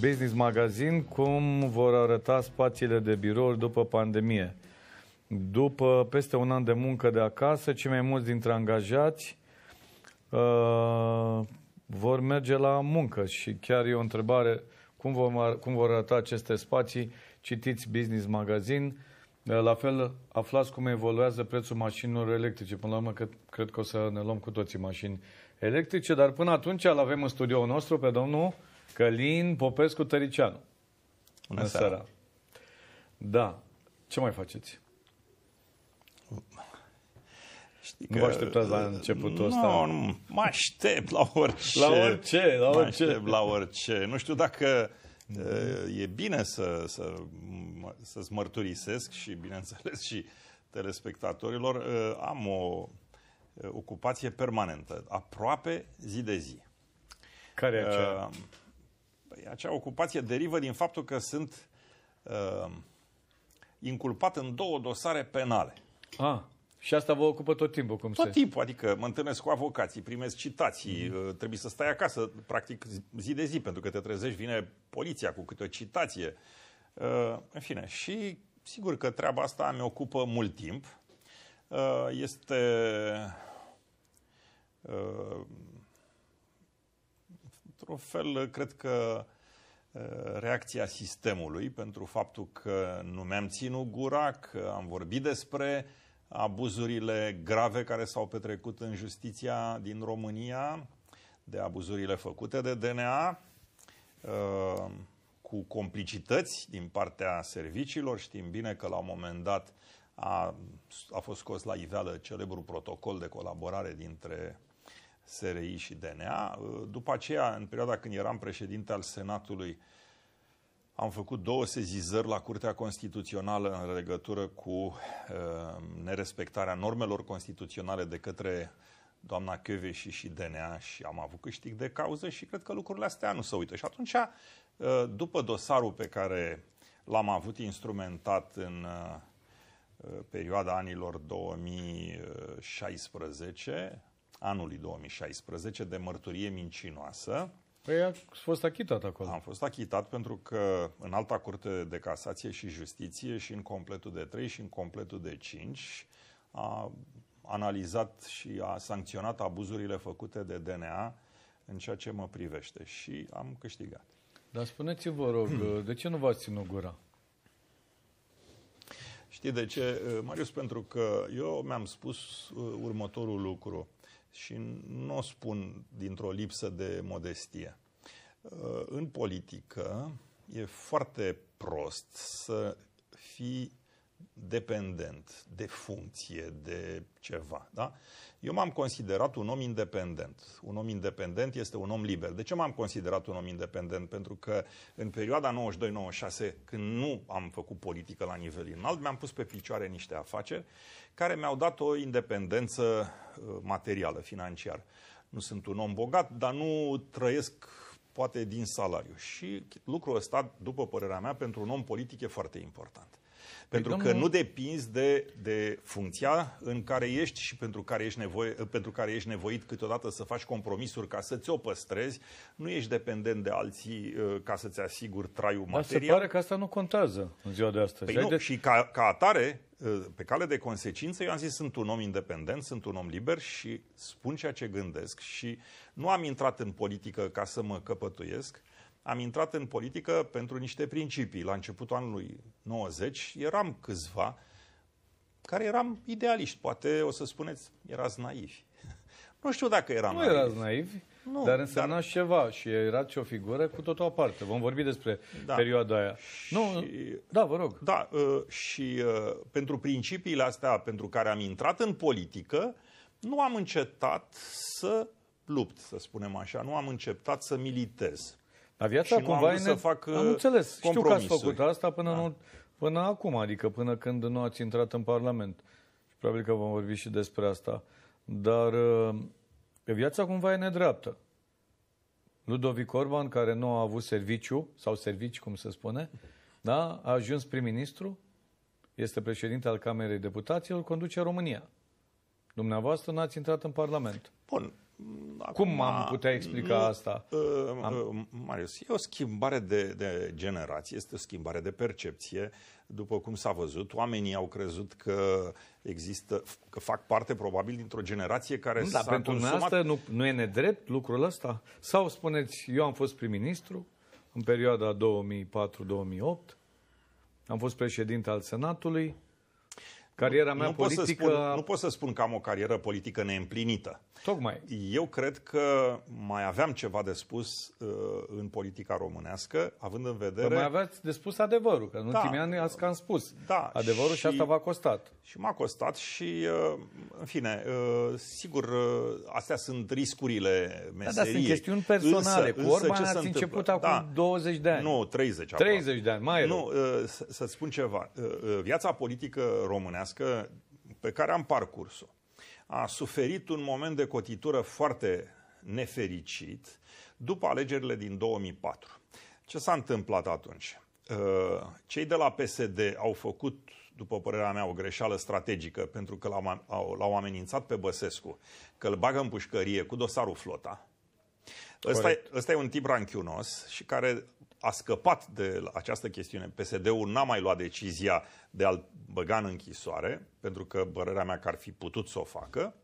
Business Magazine cum vor arăta spațiile de birouri după pandemie. După peste un an de muncă de acasă, cei mai mulți dintre angajați uh, vor merge la muncă și chiar e o întrebare cum, vor, cum vor arăta aceste spații. Citiți Business Magazine. Uh, la fel, aflați cum evoluează prețul mașinilor electrice. Până la urmă, cred, cred că o să ne luăm cu toții mașini electrice, dar până atunci îl avem în studioul nostru pe domnul Călin Popescu Tăricianu. Bună seara. seara. Da. Ce mai faceți? Știi nu vă așteptați la începutul no, ăsta? Nu, nu, mă aștept la orice. La orice, la orice. Mă aștept la orice. Nu știu dacă mm. e bine să, să, să-ți mărturisesc și, bineînțeles, și telespectatorilor, am o ocupație permanentă, aproape zi de zi. Care e aceea? Uh, Păi acea ocupație derivă din faptul că sunt uh, inculpat în două dosare penale. Ah, și asta vă ocupă tot timpul, cum Tot se... timpul, adică mă întâlnesc cu avocații, primesc citații, mm-hmm. trebuie să stai acasă, practic, zi de zi, pentru că te trezești, vine poliția cu câte o citație. Uh, în fine, și sigur că treaba asta mi ocupă mult timp. Uh, este... Uh, într-un fel, cred că reacția sistemului pentru faptul că nu mi-am ținut gura, că am vorbit despre abuzurile grave care s-au petrecut în justiția din România, de abuzurile făcute de DNA, cu complicități din partea serviciilor. Știm bine că la un moment dat a, a fost scos la iveală celebrul protocol de colaborare dintre SRI și DNA. După aceea, în perioada când eram președinte al Senatului, am făcut două sezizări la Curtea Constituțională în legătură cu uh, nerespectarea normelor constituționale de către doamna Căveși și DNA și am avut câștig de cauză și cred că lucrurile astea nu se uită. Și atunci, uh, după dosarul pe care l-am avut instrumentat în uh, perioada anilor 2016, anului 2016 de mărturie mincinoasă. Păi a fost achitat acolo. Am fost achitat pentru că în alta curte de casație și justiție și în completul de 3 și în completul de 5 a analizat și a sancționat abuzurile făcute de DNA în ceea ce mă privește și am câștigat. Dar spuneți-vă, rog, de ce nu v-ați ținut gura? Știi de ce, Marius? Pentru că eu mi-am spus uh, următorul lucru și nu o spun dintr-o lipsă de modestie. În politică e foarte prost să fii dependent de funcție, de ceva. Da? Eu m-am considerat un om independent. Un om independent este un om liber. De ce m-am considerat un om independent? Pentru că în perioada 92-96, când nu am făcut politică la nivel înalt, mi-am pus pe picioare niște afaceri care mi-au dat o independență uh, materială, financiară. Nu sunt un om bogat, dar nu trăiesc poate din salariu. Și lucrul ăsta, după părerea mea, pentru un om politic e foarte important. Pentru păi că nu depinzi de, de funcția în care ești și pentru care ești, nevoie, pentru care ești nevoit câteodată să faci compromisuri ca să ți-o păstrezi. Nu ești dependent de alții uh, ca să-ți asiguri traiul Dar se pare că asta nu contează în ziua de astăzi. Păi nu, de... Și ca, ca atare, uh, pe cale de consecință, eu am zis sunt un om independent, sunt un om liber și spun ceea ce gândesc și nu am intrat în politică ca să mă căpătuiesc am intrat în politică pentru niște principii. La începutul anului 90 eram câțiva care eram idealiști. Poate o să spuneți, erați naivi. Nu știu dacă eram Nu naivi. erați naivi, nu, dar însemna dar... ceva și erați o figură cu totul aparte. Vom vorbi despre da. perioada aia. Și... Nu, da, vă rog. Da, uh, și uh, pentru principiile astea pentru care am intrat în politică, nu am încetat să lupt, să spunem așa. Nu am încetat să militez. Dar viața și cumva e... Să fac am uh, înțeles. Știu că ați făcut asta până, da. nu, până acum, adică până când nu ați intrat în Parlament. Și probabil că vom vorbi și despre asta. Dar uh, viața cumva e nedreaptă. Ludovic Orban, care nu a avut serviciu, sau servici, cum se spune, da, a ajuns prim-ministru, este președinte al Camerei Deputaților, conduce România. Dumneavoastră n-ați intrat în Parlament. Bun. Acum, Cum am putea explica nu, asta? Uh, am... Ă, Marius, e o schimbare de, de generație, este o schimbare de percepție. După cum s-a văzut, oamenii au crezut că există, că fac parte probabil dintr-o generație care nu, da, s-a dar pentru consumat... asta nu, nu e nedrept lucrul ăsta? Sau spuneți, eu am fost prim-ministru în perioada 2004-2008, am fost președinte al Senatului, cariera mea nu politică... Pot să spun, nu pot să spun că am o carieră politică neîmplinită Tocmai. Eu cred că mai aveam ceva de spus uh, în politica românească, având în vedere... Că mai aveați de spus adevărul, că în da, ultimii ani ați cam spus da, adevărul și, și asta v-a costat. Și m-a costat și, uh, în fine, uh, sigur, uh, astea sunt riscurile meseriei. Da, dar sunt chestiuni personale. Însă, Cu Orban ați întâmplă? început acum da, 20 de ani. Nu, 30 acum. 30 de ani, mai Nu, uh, să-ți spun ceva. Uh, uh, viața politică românească pe care am parcurs-o, a suferit un moment de cotitură foarte nefericit după alegerile din 2004. Ce s-a întâmplat atunci? Uh, cei de la PSD au făcut, după părerea mea, o greșeală strategică pentru că l-au amenințat pe Băsescu că îl bagă în pușcărie cu dosarul flota. Ăsta e, ăsta e un tip ranchiunos și care a scăpat de această chestiune. PSD-ul n-a mai luat decizia de a-l băga în închisoare, pentru că părerea mea că ar fi putut să o facă.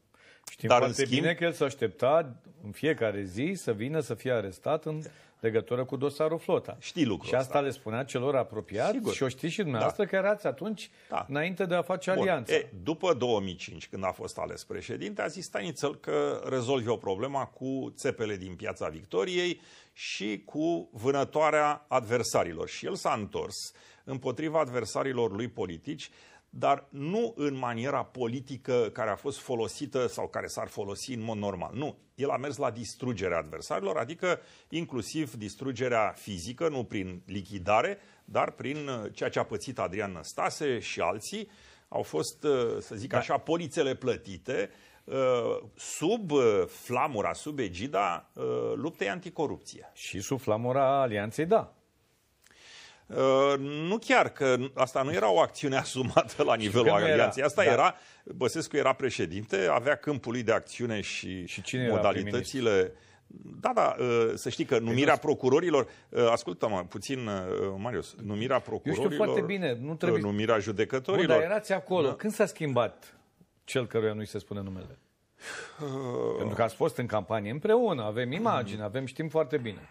Știm dar în schimb... bine că el s-a aștepta în fiecare zi să vină să fie arestat în legătură cu dosarul flota. Știi lucrul Și asta ăsta. le spunea celor apropiați Sigur. și o știți și da. dumneavoastră da. că erați atunci da. înainte de a face Bun. alianță. E, după 2005, când a fost ales președinte, a zis Stanițel că rezolvi o problemă cu țepele din piața Victoriei și cu vânătoarea adversarilor. Și el s-a întors împotriva adversarilor lui politici, dar nu în maniera politică care a fost folosită sau care s-ar folosi în mod normal. Nu, el a mers la distrugerea adversarilor, adică inclusiv distrugerea fizică, nu prin lichidare, dar prin uh, ceea ce a pățit Adrian Năstase și alții. Au fost, uh, să zic da. așa, polițele plătite uh, sub flamura, sub egida luptei anticorupție. Și sub flamura Alianței, da. Uh, nu chiar că asta nu era o acțiune asumată la nivelul alianței. Asta da. era, Băsescu era președinte, avea câmpul lui de acțiune și, și cine modalitățile. Da, da, uh, să știi că numirea exact. procurorilor, uh, ascultă-mă puțin, Marius, numirea procurorilor, Eu știu foarte bine, nu trebuie... numirea judecătorilor. Bun, dar erați acolo, da. când s-a schimbat cel căruia nu-i se spune numele? Uh... Pentru că ați fost în campanie împreună. avem imagini, avem, știm foarte bine.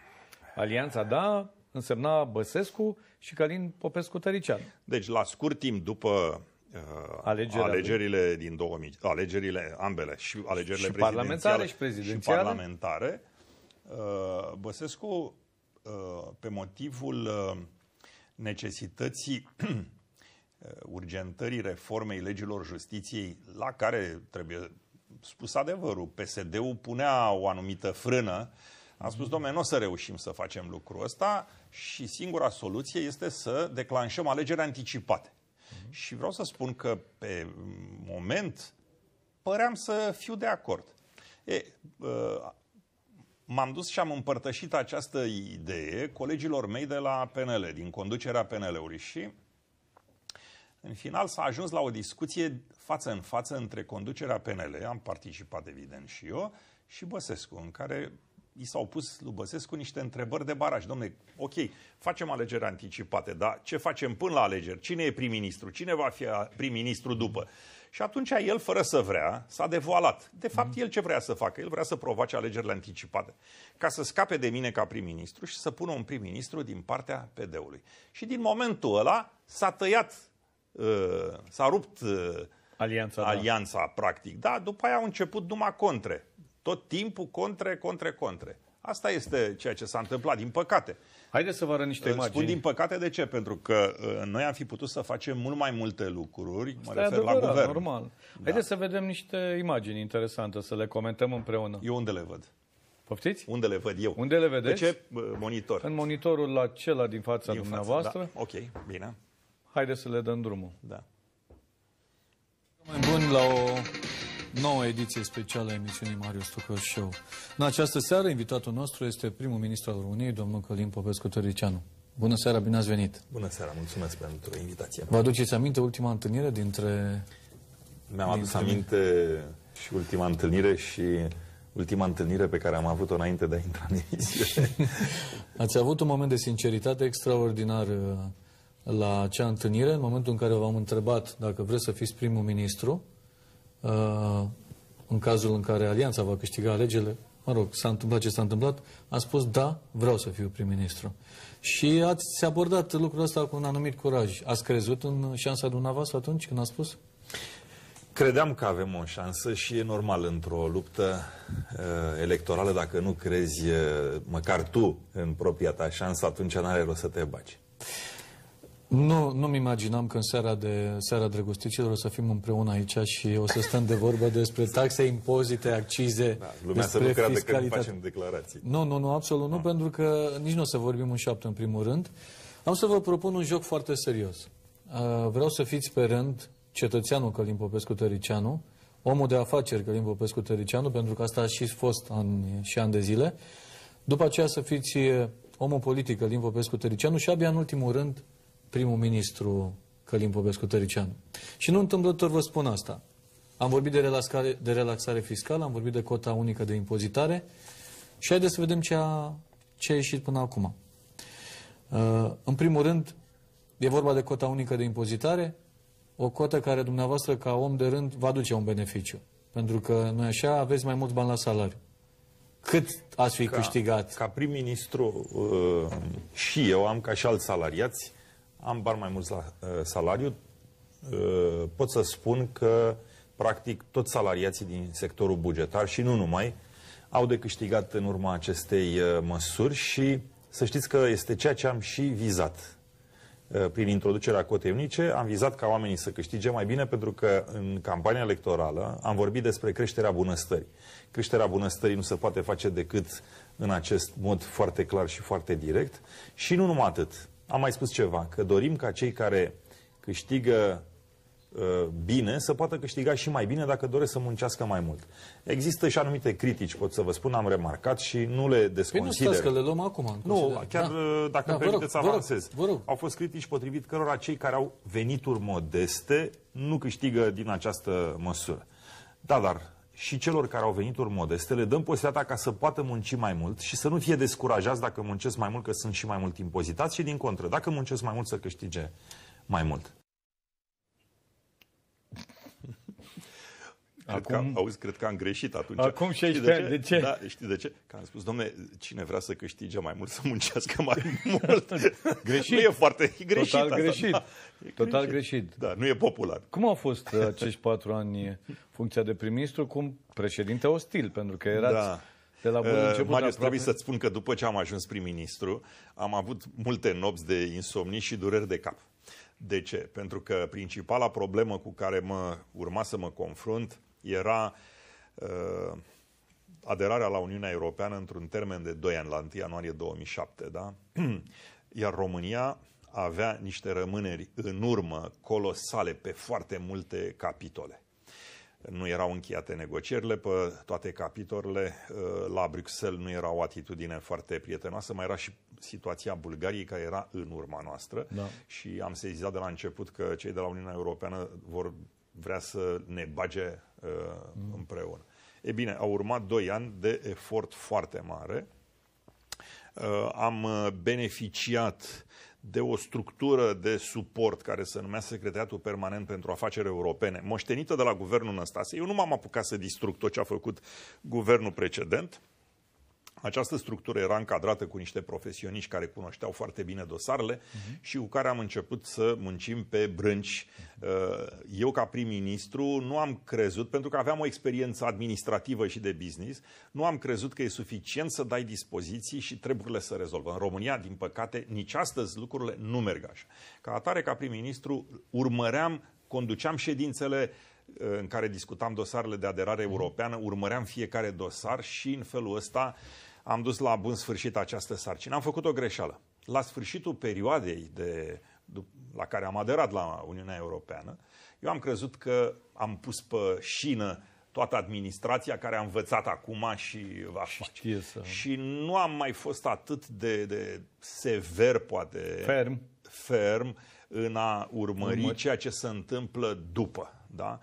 Alianța, da, însemna Băsescu și Călin Popescu Tărician. Deci, la scurt timp după uh, alegerile, alegerile din 2000, alegerile ambele, și alegerile și parlamentare și prezidențiale, și parlamentare, uh, Băsescu, uh, pe motivul uh, necesității uh, urgentării reformei legilor justiției, la care trebuie spus adevărul, PSD-ul punea o anumită frână uh, am spus, domnule, nu o să reușim să facem lucrul ăsta și singura soluție este să declanșăm alegeri anticipate. Uh-huh. Și vreau să spun că pe moment păream să fiu de acord. E, ă, m-am dus și am împărtășit această idee colegilor mei de la PNL, din conducerea PNL-ului și în final s-a ajuns la o discuție față în față între conducerea PNL, am participat evident și eu, și Băsescu, în care i s-au pus lui Băsescu niște întrebări de baraj. Domne, ok, facem alegeri anticipate, dar ce facem până la alegeri? Cine e prim-ministru? Cine va fi prim-ministru după? Și atunci el, fără să vrea, s-a devoalat. De fapt, el ce vrea să facă? El vrea să provoace alegerile anticipate, ca să scape de mine ca prim-ministru și să pună un prim-ministru din partea PD-ului. Și din momentul ăla s-a tăiat, ă, s-a rupt alianța, ă, alianța da. practic. Da, după aia au început numai contre tot timpul contre, contre, contre. Asta este ceea ce s-a întâmplat, din păcate. Haideți să vă arăt niște imagini. Spun din păcate de ce? Pentru că uh, noi am fi putut să facem mult mai multe lucruri, mă refer adevărat, la guvern. normal. Da. Haideți să vedem niște imagini interesante, să le comentăm împreună. Eu unde le văd? Poftiți? Unde le văd eu? Unde le vedeți? De ce monitor? În monitorul acela din fața din dumneavoastră. Față, da. Ok, bine. Haideți să le dăm drumul. Da. Mai bun la o noua ediție specială a emisiunii Marius Tucăș Show. În această seară, invitatul nostru este primul ministru al României, domnul Călin Popescu Tăricianu. Bună seara, bine ați venit! Bună seara, mulțumesc pentru invitație. Vă aduceți aminte ultima întâlnire dintre... Mi-am adus aminte și ultima întâlnire și ultima întâlnire pe care am avut-o înainte de a intra în emisiune. ați avut un moment de sinceritate extraordinar uh, la acea întâlnire, în momentul în care v-am întrebat dacă vreți să fiți primul ministru, Uh, în cazul în care Alianța va câștiga alegerile, mă rog, s-a întâmplat ce s-a întâmplat, a spus da, vreau să fiu prim-ministru. Și ați abordat lucrul ăsta cu un anumit curaj. Ați crezut în șansa dumneavoastră atunci când a spus? Credeam că avem o șansă și e normal într-o luptă uh, electorală, dacă nu crezi uh, măcar tu în propria ta șansă, atunci n-are rost să te baci. Nu, nu-mi imaginam că în seara, de, seara drăgosticilor o să fim împreună aici și o să stăm de vorbă despre taxe, impozite, accize, da, lumea despre să nu că nu facem declarații. Nu, nu, nu, absolut nu, da. pentru că nici nu o să vorbim în șapte în primul rând. Am să vă propun un joc foarte serios. Uh, vreau să fiți pe rând cetățeanul Călim Popescu Tăricianu, omul de afaceri Călim Popescu Tăricianu, pentru că asta a și fost an și ani de zile. După aceea să fiți uh, omul politic Călim Popescu Tăricianu și abia în ultimul rând primul ministru Călim Popescu Tăricianu. Și nu întâmplător vă spun asta. Am vorbit de relaxare, de relaxare fiscală, am vorbit de cota unică de impozitare și haideți să vedem ce a, ce a ieșit până acum. Uh, în primul rând, e vorba de cota unică de impozitare, o cotă care dumneavoastră ca om de rând va aduce un beneficiu. Pentru că noi așa aveți mai mulți bani la salariu. Cât ați fi ca, câștigat? Ca prim-ministru uh, și eu am ca și alți salariați am bar mai mult la uh, salariu, uh, pot să spun că practic toți salariații din sectorul bugetar și nu numai au de câștigat în urma acestei uh, măsuri și să știți că este ceea ce am și vizat. Uh, prin introducerea cotei unice am vizat ca oamenii să câștige mai bine pentru că în campania electorală am vorbit despre creșterea bunăstării. Creșterea bunăstării nu se poate face decât în acest mod foarte clar și foarte direct și nu numai atât am mai spus ceva, că dorim ca cei care câștigă uh, bine să poată câștiga și mai bine dacă doresc să muncească mai mult. Există și anumite critici, pot să vă spun, am remarcat și nu le desconsider. Păi nu că le luăm acum. Nu, chiar da. Uh, dacă da, permiteți să avansez. Vă rog. Au fost critici potrivit cărora cei care au venituri modeste nu câștigă din această măsură. Da, dar și celor care au venituri modeste, le dăm posibilitatea ca să poată munci mai mult și să nu fie descurajați dacă muncesc mai mult, că sunt și mai mult impozitați, și din contră, dacă muncesc mai mult, să câștige mai mult. Cred acum, că, auzi, cred că am greșit atunci. Acum știi de ce? de ce? Da, știi de ce? Că am spus, domne, cine vrea să câștige mai mult, să muncească mai mult. greșit. Nu e foarte greșit Total asta, greșit. Da. Total greșit. greșit. Da, nu e popular. Cum au fost uh, acești patru ani uh, funcția de prim-ministru cum președinte ostil? Pentru că erați da. De la bun uh, început, uh, Marius, trebuie să-ți spun că după ce am ajuns prim-ministru, am avut multe nopți de insomnii și dureri de cap. De ce? Pentru că principala problemă cu care mă urma să mă confrunt era uh, aderarea la Uniunea Europeană într-un termen de 2 ani, la 1 ianuarie 2007, da? Iar România avea niște rămâneri în urmă colosale pe foarte multe capitole. Nu erau încheiate negocierile pe toate capitolele, ă, la Bruxelles nu era o atitudine foarte prietenoasă, mai era și situația Bulgariei care era în urma noastră da. și am sezizat de la început că cei de la Uniunea Europeană vor vrea să ne bage ă, mm. împreună. E bine, au urmat doi ani de efort foarte mare. Ă, am beneficiat de o structură de suport care se numea Secretariatul Permanent pentru Afaceri Europene, moștenită de la guvernul Năstase. Eu nu m-am apucat să distrug tot ce a făcut guvernul precedent, această structură era încadrată cu niște profesioniști care cunoșteau foarte bine dosarele uh-huh. și cu care am început să muncim pe brânci. Mhm. Eu, ca prim-ministru, nu am crezut, pentru că aveam o experiență administrativă și de business, nu am crezut că e suficient să dai dispoziții și treburile să rezolvă. În România, din păcate, nici astăzi lucrurile nu merg așa. Ca atare, ca prim-ministru, urmăream, conduceam ședințele uh, în care discutam dosarele de aderare mhm. europeană, urmăream fiecare dosar și în felul ăsta am dus la bun sfârșit această sarcină. Am făcut o greșeală. La sfârșitul perioadei de, la care am aderat la Uniunea Europeană, eu am crezut că am pus pe șină toată administrația care a învățat acum și va face. Să... Și nu am mai fost atât de, de sever, poate, ferm, ferm în a urmări Urmări. ceea ce se întâmplă după. Da?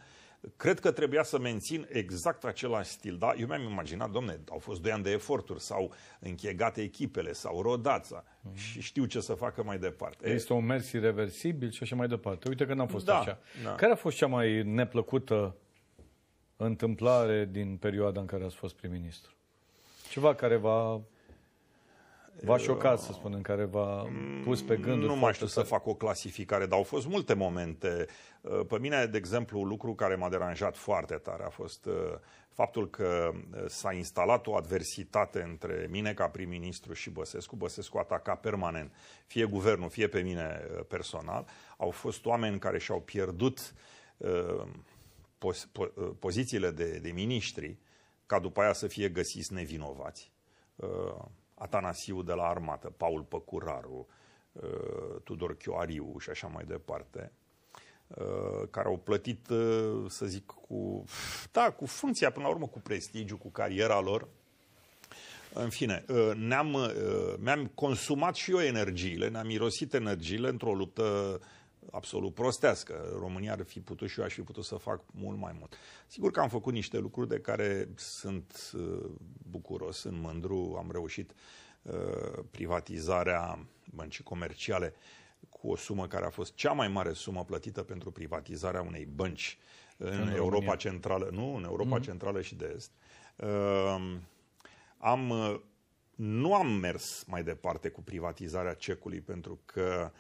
Cred că trebuia să mențin exact același stil, da? Eu mi-am imaginat, domne, au fost doi ani de eforturi, s-au închegate echipele, s-au rodat mm-hmm. și știu ce să facă mai departe. Este un mers irreversibil și așa mai departe. Uite că n-a fost da, așa. Da. Care a fost cea mai neplăcută întâmplare din perioada în care ați fost prim-ministru? Ceva care v-a V-a șocat, să spun, în care v-a pus pe gânduri. Nu mai știu să fac o clasificare, dar au fost multe momente. Uh, pe mine, de exemplu, lucru care m-a deranjat foarte tare a fost uh, faptul că uh, s-a instalat o adversitate între mine ca prim-ministru și Băsescu. Băsescu ataca permanent, fie guvernul, fie pe mine personal. Au fost oameni care și-au pierdut pozițiile de, de miniștri ca după aia să fie găsiți nevinovați. Atanasiu de la armată, Paul Păcuraru, uh, Tudor Chioariu și așa mai departe, uh, care au plătit, uh, să zic, cu, da, cu funcția, până la urmă, cu prestigiu, cu cariera lor. În fine, ne-am, mi-am consumat și eu energiile, ne-am irosit energiile într-o luptă uh, absolut prostească. România ar fi putut și eu aș fi putut să fac mult mai mult. Sigur că am făcut niște lucruri de care sunt uh, bucuros, sunt mândru, am reușit uh, privatizarea băncii comerciale cu o sumă care a fost cea mai mare sumă plătită pentru privatizarea unei bănci în, în Europa România. Centrală, nu, în Europa mm-hmm. Centrală și de Est. Um, uh, am, nu am mers mai departe cu privatizarea cecului pentru că uh,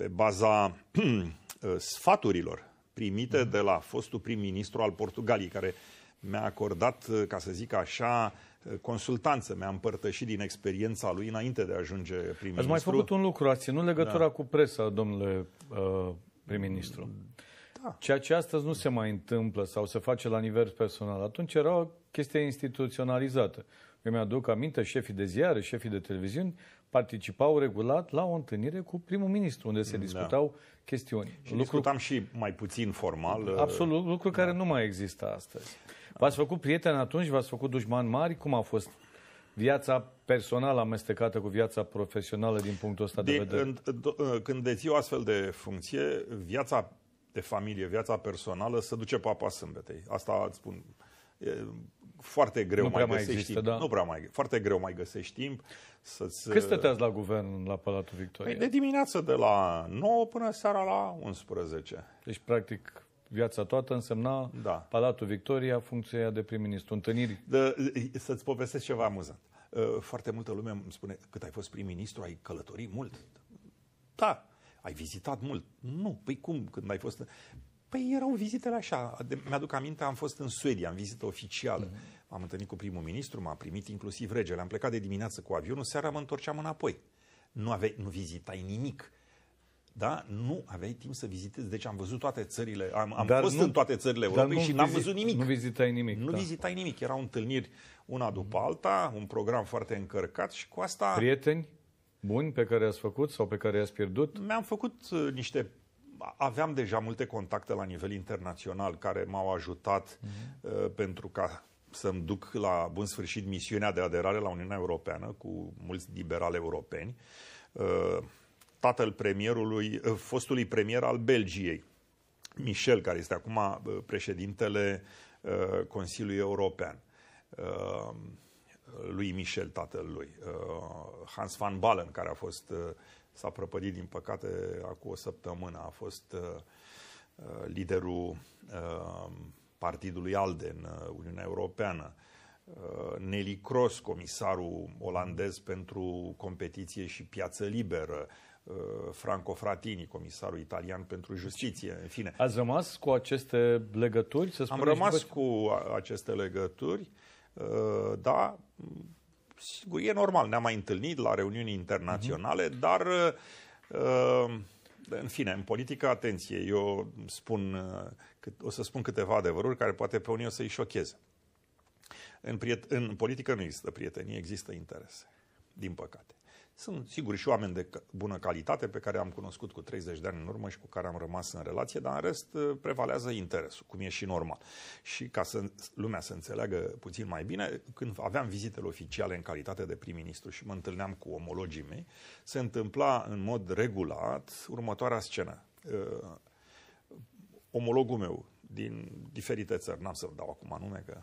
pe baza uh, sfaturilor primite mhm. de la fostul prim-ministru al Portugaliei, care mi-a acordat, uh, ca să zic așa, uh, consultanță, mi-a împărtășit din experiența lui înainte de a ajunge prim-ministru. Ați mai făcut un lucru, ați ținut legătura da. cu presa, domnule uh, prim-ministru. Da. Ceea ce astăzi nu se mai întâmplă sau se face la nivel personal, atunci era o chestie instituționalizată. Eu mi-aduc aminte, șefii de ziare, șefii de televiziuni participau regulat la o întâlnire cu primul ministru, unde se da. discutau da. chestiuni. Și lucru... discutam și mai puțin formal. Uh, Absolut, lucru da. care nu mai există astăzi. V-ați făcut prieteni atunci, v-ați făcut dușmani mari, cum a fost viața personală amestecată cu viața profesională din punctul ăsta de, de vedere? În, când deții o astfel de funcție, viața de familie, viața personală, se duce pe apa sâmbetei. Asta îți spun. E, foarte greu nu mai, mai găsești există, timp. Da. Nu prea mai, foarte greu mai găsești timp să-ți... Cât uh, stăteați la guvern la Palatul Victoria? Păi de dimineață de la 9 până seara la 11. Deci, practic, viața toată însemna da. Palatul Victoria, funcția de prim-ministru, întâlniri. De, să-ți povestesc ceva amuzant. Uh, foarte multă lume îmi spune, cât ai fost prim-ministru, ai călătorit mult? Da. Ai vizitat mult? Nu. Păi cum, când ai fost... Păi erau vizitele așa. Mi-aduc aminte, am fost în Suedia, în vizită oficială. Mm-hmm. M-am întâlnit cu primul ministru, m-a primit inclusiv regele. Am plecat de dimineață cu avionul, seara mă întorceam înapoi. Nu, aveai, nu vizitai nimic. Da? Nu aveai timp să vizitezi. Deci am văzut toate țările, am, am dar fost nu, în toate țările Europei și n-am văzut nimic. Nu vizitai nimic. Nu da. vizitai nimic. Erau întâlniri una mm-hmm. după alta, un program foarte încărcat și cu asta... Prieteni? buni pe care i-ați făcut sau pe care i-ați pierdut? Mi-am făcut uh, niște aveam deja multe contacte la nivel internațional care m-au ajutat uh-huh. uh, pentru ca să-mi duc la bun sfârșit misiunea de aderare la Uniunea Europeană cu mulți liberali europeni. Uh, tatăl premierului, uh, fostului premier al Belgiei, Michel, care este acum uh, președintele uh, Consiliului European. Uh, lui Michel, tatăl lui. Uh, Hans van Balen, care a fost, uh, s-a prăpădit din păcate acum o săptămână, a fost uh, liderul partidului ALDE în Uniunea Europeană. Nelly Cross, comisarul olandez pentru competiție și piață liberă, Franco Fratini, comisarul italian pentru justiție, în fine. Ați rămas cu aceste legături? Să Am rămas cu aceste legături Uh, da, sigur, e normal, ne-am mai întâlnit la reuniuni internaționale, mm-hmm. dar uh, în fine, în politică, atenție, eu spun, uh, o să spun câteva adevăruri care poate pe unii o să-i șocheze. În, priet- în politică nu există prietenie, există interese, din păcate. Sunt, sigur, și oameni de bună calitate pe care am cunoscut cu 30 de ani în urmă și cu care am rămas în relație, dar în rest uh, prevalează interesul, cum e și normal. Și ca să lumea să înțeleagă puțin mai bine, când aveam vizitele oficiale în calitate de prim-ministru și mă întâlneam cu omologii mei, se întâmpla în mod regulat următoarea scenă. Uh, omologul meu din diferite țări, n-am să dau acum nume, că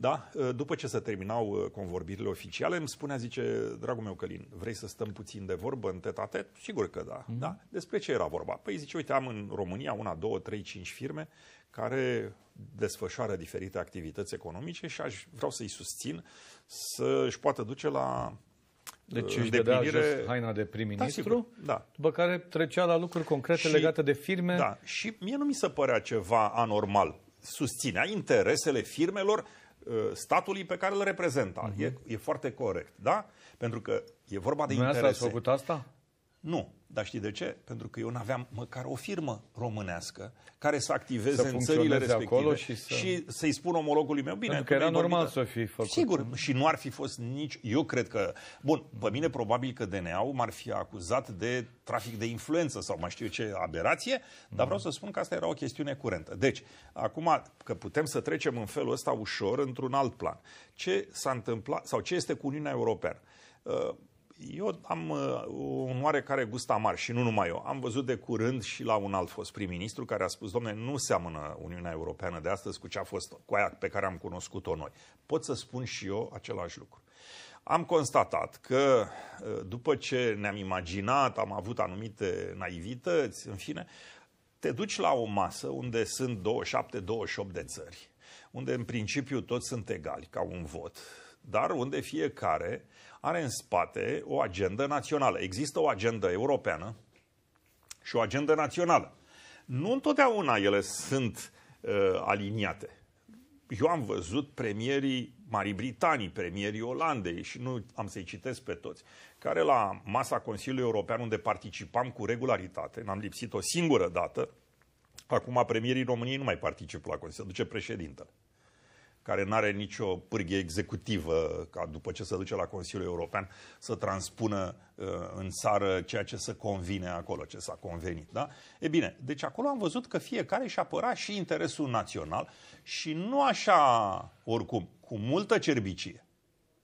da? Ă, după ce se terminau ă, convorbirile oficiale, îmi spunea, zice, dragul meu Călin, vrei să stăm puțin de vorbă în tet Sigur că da. Mm-hmm. da. Despre ce era vorba? Păi zice, uite, am în România una, două, trei, cinci firme care desfășoară diferite activități economice și aș, vreau să-i susțin să își poată duce la deci ă, își dădea jos haina de prim-ministru, da, da. după care trecea la lucruri concrete și, legate de firme. Da, și mie nu mi se părea ceva anormal susținea interesele firmelor Uh, statului pe care îl reprezentă. Uh-huh. Mhm. E, e foarte corect, da? Pentru că e vorba de interese. ați făcut asta? Nu. Dar știi de ce? Pentru că eu nu aveam măcar o firmă românească care să activeze să în țările respective acolo și, să... i să spun omologului meu, bine, Pentru că era normal să fi făcut. Sigur, și nu ar fi fost nici... Eu cred că... Bun, pe mine probabil că DNA-ul m-ar fi acuzat de trafic de influență sau mai știu ce aberație, mm-hmm. dar vreau să spun că asta era o chestiune curentă. Deci, acum că putem să trecem în felul ăsta ușor într-un alt plan. Ce s-a întâmplat sau ce este cu Uniunea Europeană? Uh, eu am uh, un oarecare gust amar și nu numai eu. Am văzut de curând și la un alt fost prim-ministru care a spus, domnule nu seamănă Uniunea Europeană de astăzi cu ce a fost, cu aia pe care am cunoscut-o noi. Pot să spun și eu același lucru. Am constatat că uh, după ce ne-am imaginat, am avut anumite naivități, în fine, te duci la o masă unde sunt 27-28 de țări, unde în principiu toți sunt egali ca un vot, dar unde fiecare are în spate o agendă națională. Există o agendă europeană și o agendă națională. Nu întotdeauna ele sunt uh, aliniate. Eu am văzut premierii Marii Britanii, premierii Olandei și nu am să-i citesc pe toți, care la masa Consiliului European unde participam cu regularitate, n-am lipsit o singură dată, acum premierii României nu mai participă la Consiliu, duce președintele care nu are nicio pârghie executivă, ca după ce se duce la Consiliul European, să transpună uh, în țară ceea ce se convine acolo, ce s-a convenit. Da? E bine, deci acolo am văzut că fiecare își apăra și interesul național și nu așa, oricum, cu multă cerbicie,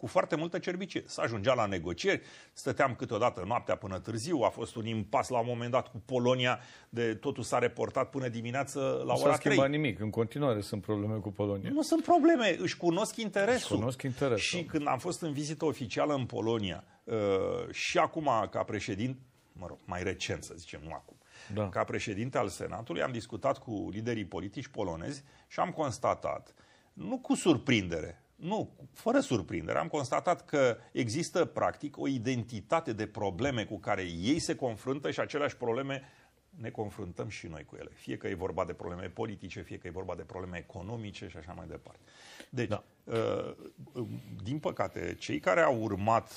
cu foarte multă cerbicie. S-a ajungea la negocieri, stăteam câteodată noaptea până târziu, a fost un impas la un moment dat cu Polonia, de totul s-a reportat până dimineață la nu ora 3. Nu s-a schimbat nimic, în continuare sunt probleme cu Polonia. Nu sunt probleme, își cunosc interesul. Își cunosc interesul. Și când am fost în vizită oficială în Polonia, uh, și acum ca președinte, mă rog, mai recent să zicem, nu acum, da. ca președinte al Senatului, am discutat cu liderii politici polonezi și am constatat, nu cu surprindere, nu, fără surprindere, am constatat că există practic o identitate de probleme cu care ei se confruntă și aceleași probleme ne confruntăm și noi cu ele. Fie că e vorba de probleme politice, fie că e vorba de probleme economice și așa mai departe. Deci, da. Uh, um, din păcate, cei care au urmat,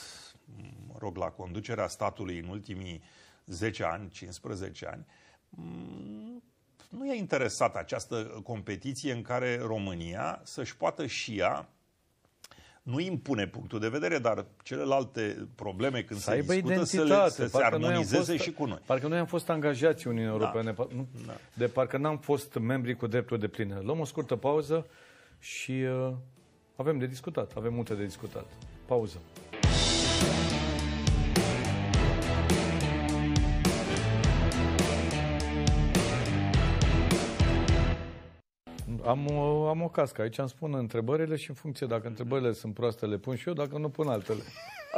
mă rog, la conducerea statului în ultimii 10 ani, 15 ani, mm, nu i-a interesat această competiție în care România să-și poată și ea nu impune punctul de vedere, dar celelalte probleme când să se aibă discută să, le, să se armonizeze fost, și cu noi. Parcă noi am fost angajați Uniunii Europene, da. nu, da. de parcă n-am fost membri cu dreptul de plină. Luăm o scurtă pauză și uh, avem de discutat, avem multe de discutat. Pauză. Am, o, am o cască. Aici îmi spun întrebările și în funcție dacă întrebările sunt proaste, le pun și eu, dacă nu, pun altele.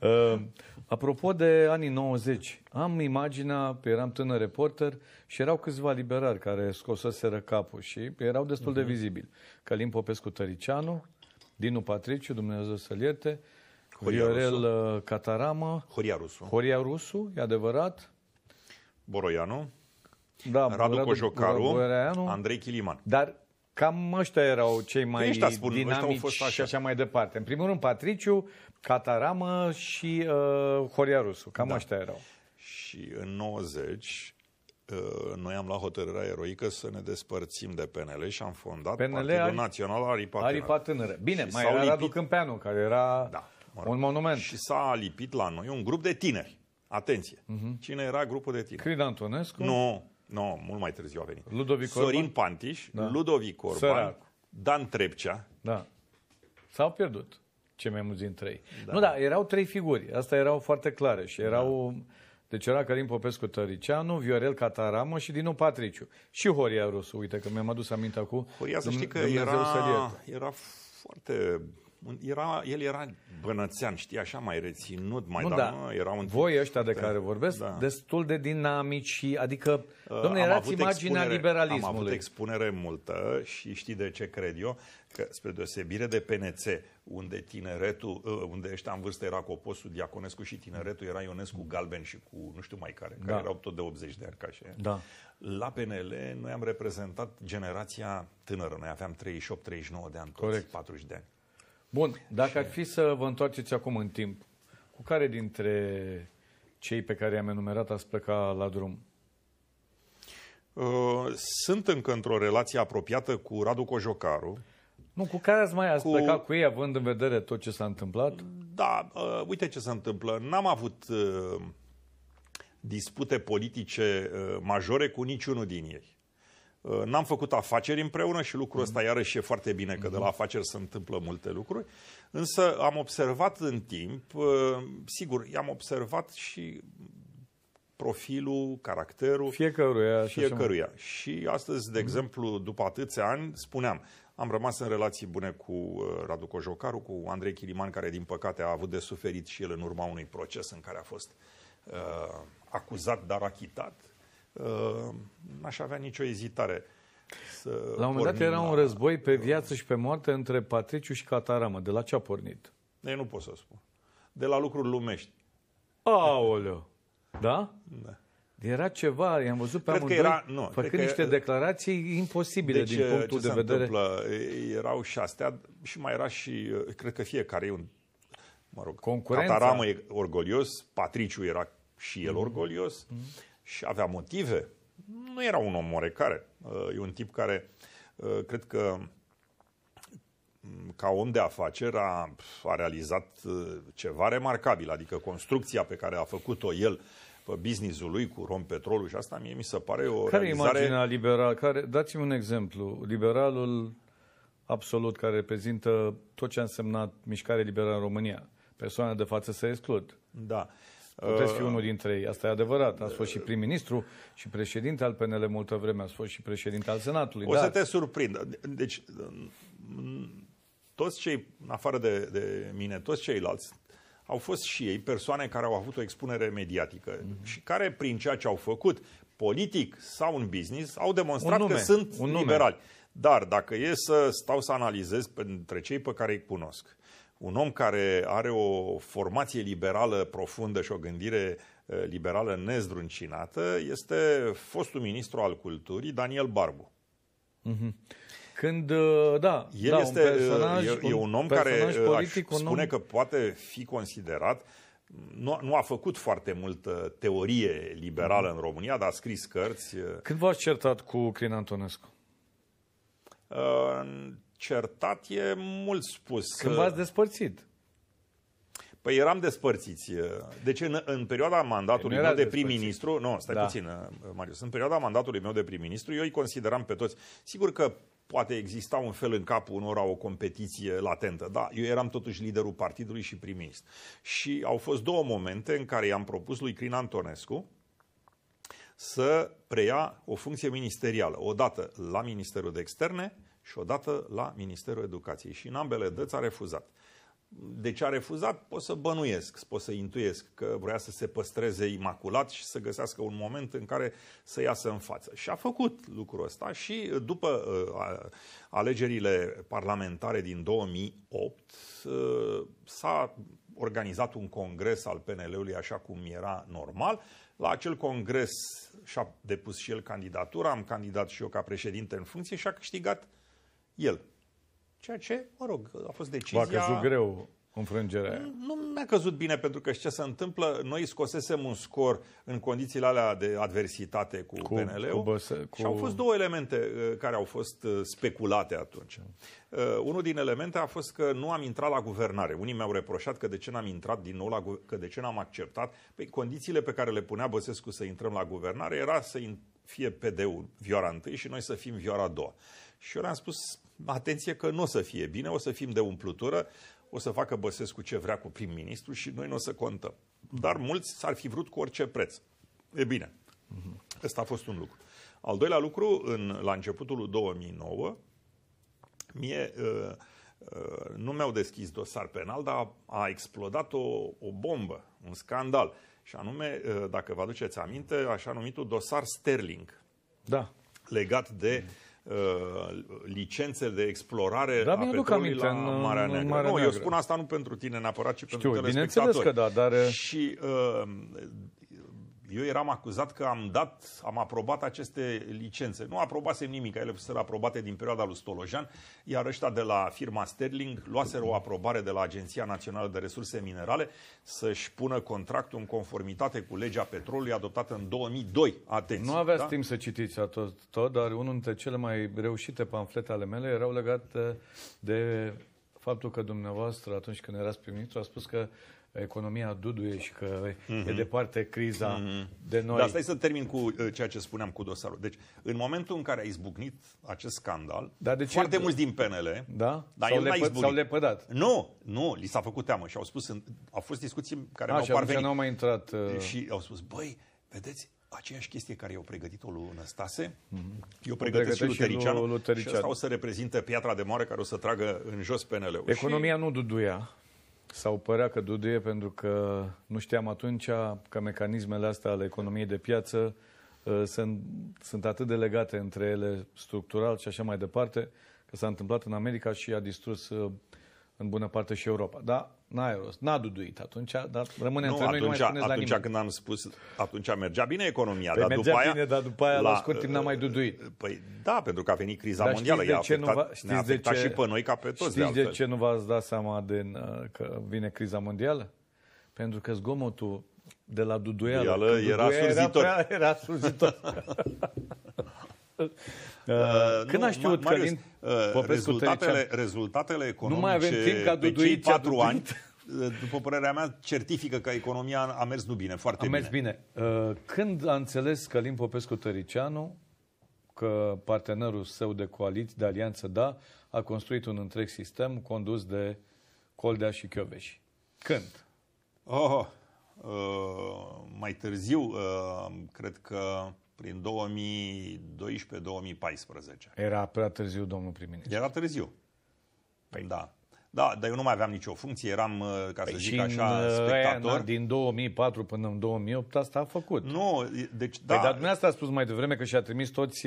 uh, apropo de anii 90, am imaginea, eram tânăr reporter și erau câțiva liberari care scososeră capul și erau destul uh-huh. de mhm. vizibili. Călim Popescu Tăricianu, Dinu Patriciu, Dumnezeu să ierte, Horia Iorel Rusu. Uh, Catarama, Horia Rusu. Horia Rusu, e adevărat. Boroianu da, Radu Cojocaru, Andrei Chiliman. Dar cam ăștia erau cei mai ăștia spun, dinamici ăștia fost așa. și așa mai departe. În primul rând Patriciu, Cataramă și uh, Horia Rusu. Cam da. ăștia erau. Și în 90 uh, noi am luat hotărârea eroică să ne despărțim de PNL și am fondat PNL Partidul Ari... Național Aripa Tânără. Aripa Tânără. Bine, și mai era lipit... Radu Câmpeanu, care era da, mă rog. un monument. Și s-a lipit la noi un grup de tineri. Atenție. Uh-huh. Cine era grupul de tineri? Crida Antonescu? Nu. No, mult mai târziu a venit. Ludovic Sorin Orban? Pantiș, da. Ludovic Orban, Sărac. Dan Trepcea. Da. S-au pierdut Ce mai mulți dintre ei. Da. Nu, da, erau trei figuri. Asta erau foarte clare și erau... Da. Deci era Călim Popescu Tăricianu, Viorel Cataramă și Dinu Patriciu. Și Horia Rusu, uite că mi-am adus aminte acum. Horia, să știi că era, era foarte era, el era bănățean, știi, așa mai reținut, mai nu, dar da. nu, era un... Voi ăștia de care vorbesc, da. destul de dinamici, adică, uh, domnule, uh, erați imaginea expunere, liberalismului. Am avut expunere multă și știi de ce cred eu? Că, spre deosebire de PNC, unde tineretul, uh, unde ăștia în vârstă era Coposul, Diaconescu și tineretul era Ionescu, Galben și cu nu știu mai care, da. care erau tot de 80 de ani ca așa. Da. La PNL noi am reprezentat generația tânără, noi aveam 38-39 de ani, toți Corect. 40 de ani. Bun, dacă ar fi să vă întoarceți acum în timp, cu care dintre cei pe care i-am enumerat ați pleca la drum? Uh, sunt încă într-o relație apropiată cu Radu Cojocaru. Nu, cu care ați mai ați cu... plecat cu ei, având în vedere tot ce s-a întâmplat? Da, uh, uite ce se întâmplă. N-am avut uh, dispute politice uh, majore cu niciunul din ei. Uh, n-am făcut afaceri împreună și lucrul mhm. ăsta iarăși e foarte bine că de la mhm. afaceri se întâmplă multe lucruri, însă am observat în timp, uh, sigur, am observat și profilul, caracterul fiecăruia. fiecăruia. Și, și astăzi, de mhm. exemplu, după atâția ani, spuneam, am rămas în relații bune cu uh, Radu Cojocaru, cu Andrei Chiliman, care din păcate a avut de suferit și el în urma unui proces în care a fost uh, acuzat, dar achitat Uh, n-aș avea nicio ezitare. Să la un moment dat era la... un război pe viață și pe moarte între Patriciu și Cataramă. De la ce a pornit? Ei, nu pot să spun. De la lucruri lumești. Aoleu! Da? Da. Era ceva, i-am văzut pe cred amândoi era, nu, făcând că, niște declarații imposibile deci, din punctul ce de se vedere. Întâmplă? Erau și astea și mai era și, uh, cred că fiecare e un, mă rog, Concurența. Cataramă e orgolios, Patriciu era și el mm-hmm. orgolios. Mm-hmm și avea motive. Nu era un om oarecare. E un tip care, cred că, ca om de afaceri, a, a realizat ceva remarcabil. Adică construcția pe care a făcut-o el pe businessul lui cu rompetrolul și asta mie mi se pare o Care realizare... imaginea liberal? Care... Dați-mi un exemplu. Liberalul absolut care reprezintă tot ce a însemnat mișcarea liberală în România. Persoana de față se exclud. Da. Puteți fi uh, unul dintre ei, asta e adevărat. Ați fost și prim-ministru și președinte al PNL multă vreme, ați fost și președinte al Senatului. O dar... să te surprind. Deci, toți cei, în afară de, de mine, toți ceilalți, au fost și ei persoane care au avut o expunere mediatică mm-hmm. și care, prin ceea ce au făcut, politic sau în business, au demonstrat nume, că sunt liberali. Nume. Dar dacă e să stau să analizez între cei pe care îi cunosc, un om care are o formație liberală profundă și o gândire eh, liberală nezdruncinată este fostul ministru al culturii, Daniel Barbu. Mm-hmm. Când, eh, da, El da, este, un eh, personaj, e, e un om care politic, aș spune om... că poate fi considerat nu, nu a făcut foarte mult teorie liberală mm-hmm. în România, dar a scris cărți. Când v-ați certat cu Crin Antonescu? Uh, certat e mult spus. Când v-ați despărțit. Păi eram despărțiți. Deci în, în perioada mandatului păi meu de prim-ministru, nu, stai da. puțin, Marius, în perioada mandatului meu de prim-ministru, eu îi consideram pe toți. Sigur că poate exista un fel în capul unora o competiție latentă. Da, eu eram totuși liderul partidului și prim prim-ministru. Și au fost două momente în care i-am propus lui Crin Antonescu să preia o funcție ministerială. Odată la Ministerul de Externe, și odată la Ministerul Educației. Și în ambele dăți a refuzat. De deci ce a refuzat? Pot să bănuiesc, pot să intuiesc că vrea să se păstreze imaculat și să găsească un moment în care să iasă în față. Și a făcut lucrul ăsta și după uh, alegerile parlamentare din 2008 uh, s-a organizat un congres al PNL-ului așa cum era normal. La acel congres și-a depus și el candidatura, am candidat și eu ca președinte în funcție și a câștigat el. Ceea ce, mă rog, a fost decizia... A căzut greu înfrângerea Nu mi-a căzut bine, pentru că ce se întâmplă? Noi scosesem un scor în condițiile alea de adversitate cu, cu pnl cu Băse, cu... și au fost două elemente uh, care au fost uh, speculate atunci. Uh, unul din elemente a fost că nu am intrat la guvernare. Unii mi-au reproșat că de ce n-am intrat din nou, la că de ce n-am acceptat. Păi condițiile pe care le punea Băsescu să intrăm la guvernare era să fie PD-ul vioara întâi și noi să fim vioara a doua. Și eu le-am spus atenție că nu o să fie bine, o să fim de umplutură, o să facă Băsescu ce vrea cu prim-ministru și noi nu o să contăm. Dar mulți s-ar fi vrut cu orice preț. E bine, mhm. ăsta a fost un lucru. Al doilea lucru, în, la începutul 2009, mie uh, uh, nu mi-au deschis dosar penal, dar a explodat o, o bombă, un scandal. Și anume, uh, dacă vă aduceți aminte, așa numitul dosar Sterling. Da. Legat de uh, Uh, licențe de explorare da, a petrolului la în, Marea Neagră. În Marea nu, Neagră. eu spun asta nu pentru tine neapărat, ci Știu, pentru telespectatori. bineînțeles Că da, dar... Uh, Și uh, eu eram acuzat că am dat, am aprobat aceste licențe. Nu aprobasem nimic, ele fusese aprobate din perioada lui Stolojan, iar ăștia de la firma Sterling luaseră o aprobare de la Agenția Națională de Resurse Minerale să-și pună contractul în conformitate cu legea petrolului adoptată în 2002. Atenție! Nu aveați da? timp să citiți tot, tot, dar unul dintre cele mai reușite pamflete ale mele erau legate de faptul că dumneavoastră, atunci când erați prim-ministru, a spus că economia duduie și că mm-hmm. e mhm. departe criza mm-hmm. de noi. Dar stai să termin cu uh, ceea ce spuneam cu dosarul. Deci, în momentul în care a izbucnit acest scandal, Dar de ce foarte mulți din PNL da? Dar s-au, lepă, s-au lepădat. Nu, nu, li s-a făcut teamă și au spus, în, au fost discuții care a, au parvenit. Așa, au mai intrat. Uh... Și au spus, băi, vedeți, aceeași chestie care i-au pregătit-o lui Năstase, mm-hmm. eu pregătesc și Lutericianu și, Luterician. și asta o să reprezinte piatra de moare care o să tragă în jos PNL-ul. Economia și... nu duduia. Sau părea că duduie pentru că nu știam atunci că mecanismele astea ale economiei de piață uh, sunt, sunt atât de legate între ele structural și așa mai departe, că s-a întâmplat în America și a distrus uh, în bună parte și Europa. Da? n a n-a duduit atunci, dar rămâne nu, între noi, atunci, nu mai atunci la când am spus, atunci mergea bine economia, păi dar, după bine, aia, dar după aia, la, la scurt timp n-a mai uh, duduit. Păi da, pentru că a venit criza dar mondială, i-a afectat, nu va, știți afectat de ce, și pe noi ca pe toți Știți de, de ce nu v-ați dat seama de, uh, că vine criza mondială? Pentru că zgomotul de la duduială, Era, era surzitor. Era, era surzitor. Uh, uh, când nu, a știut Marius, uh, rezultatele, rezultatele economice nu mai avem timp ca cei patru ani, după părerea mea, certifică că economia a mers nu bine, foarte bine. A mers bine. Când a înțeles Călin Popescu-Tăricianu că partenerul său de coaliție, de alianță, da, a construit un întreg sistem condus de Coldea și Chioveși. Când? Oh, uh, mai târziu, uh, cred că prin 2012-2014. Era prea târziu, domnul prim-ministru. Era târziu. Păi. Da. Da, dar eu nu mai aveam nicio funcție, eram, uh, ca păi să zic așa, uh, spectator. Aia, din 2004 până în 2008 asta a făcut. Nu, deci păi, da. Păi, dar dumneavoastră a spus mai devreme că și-a trimis toți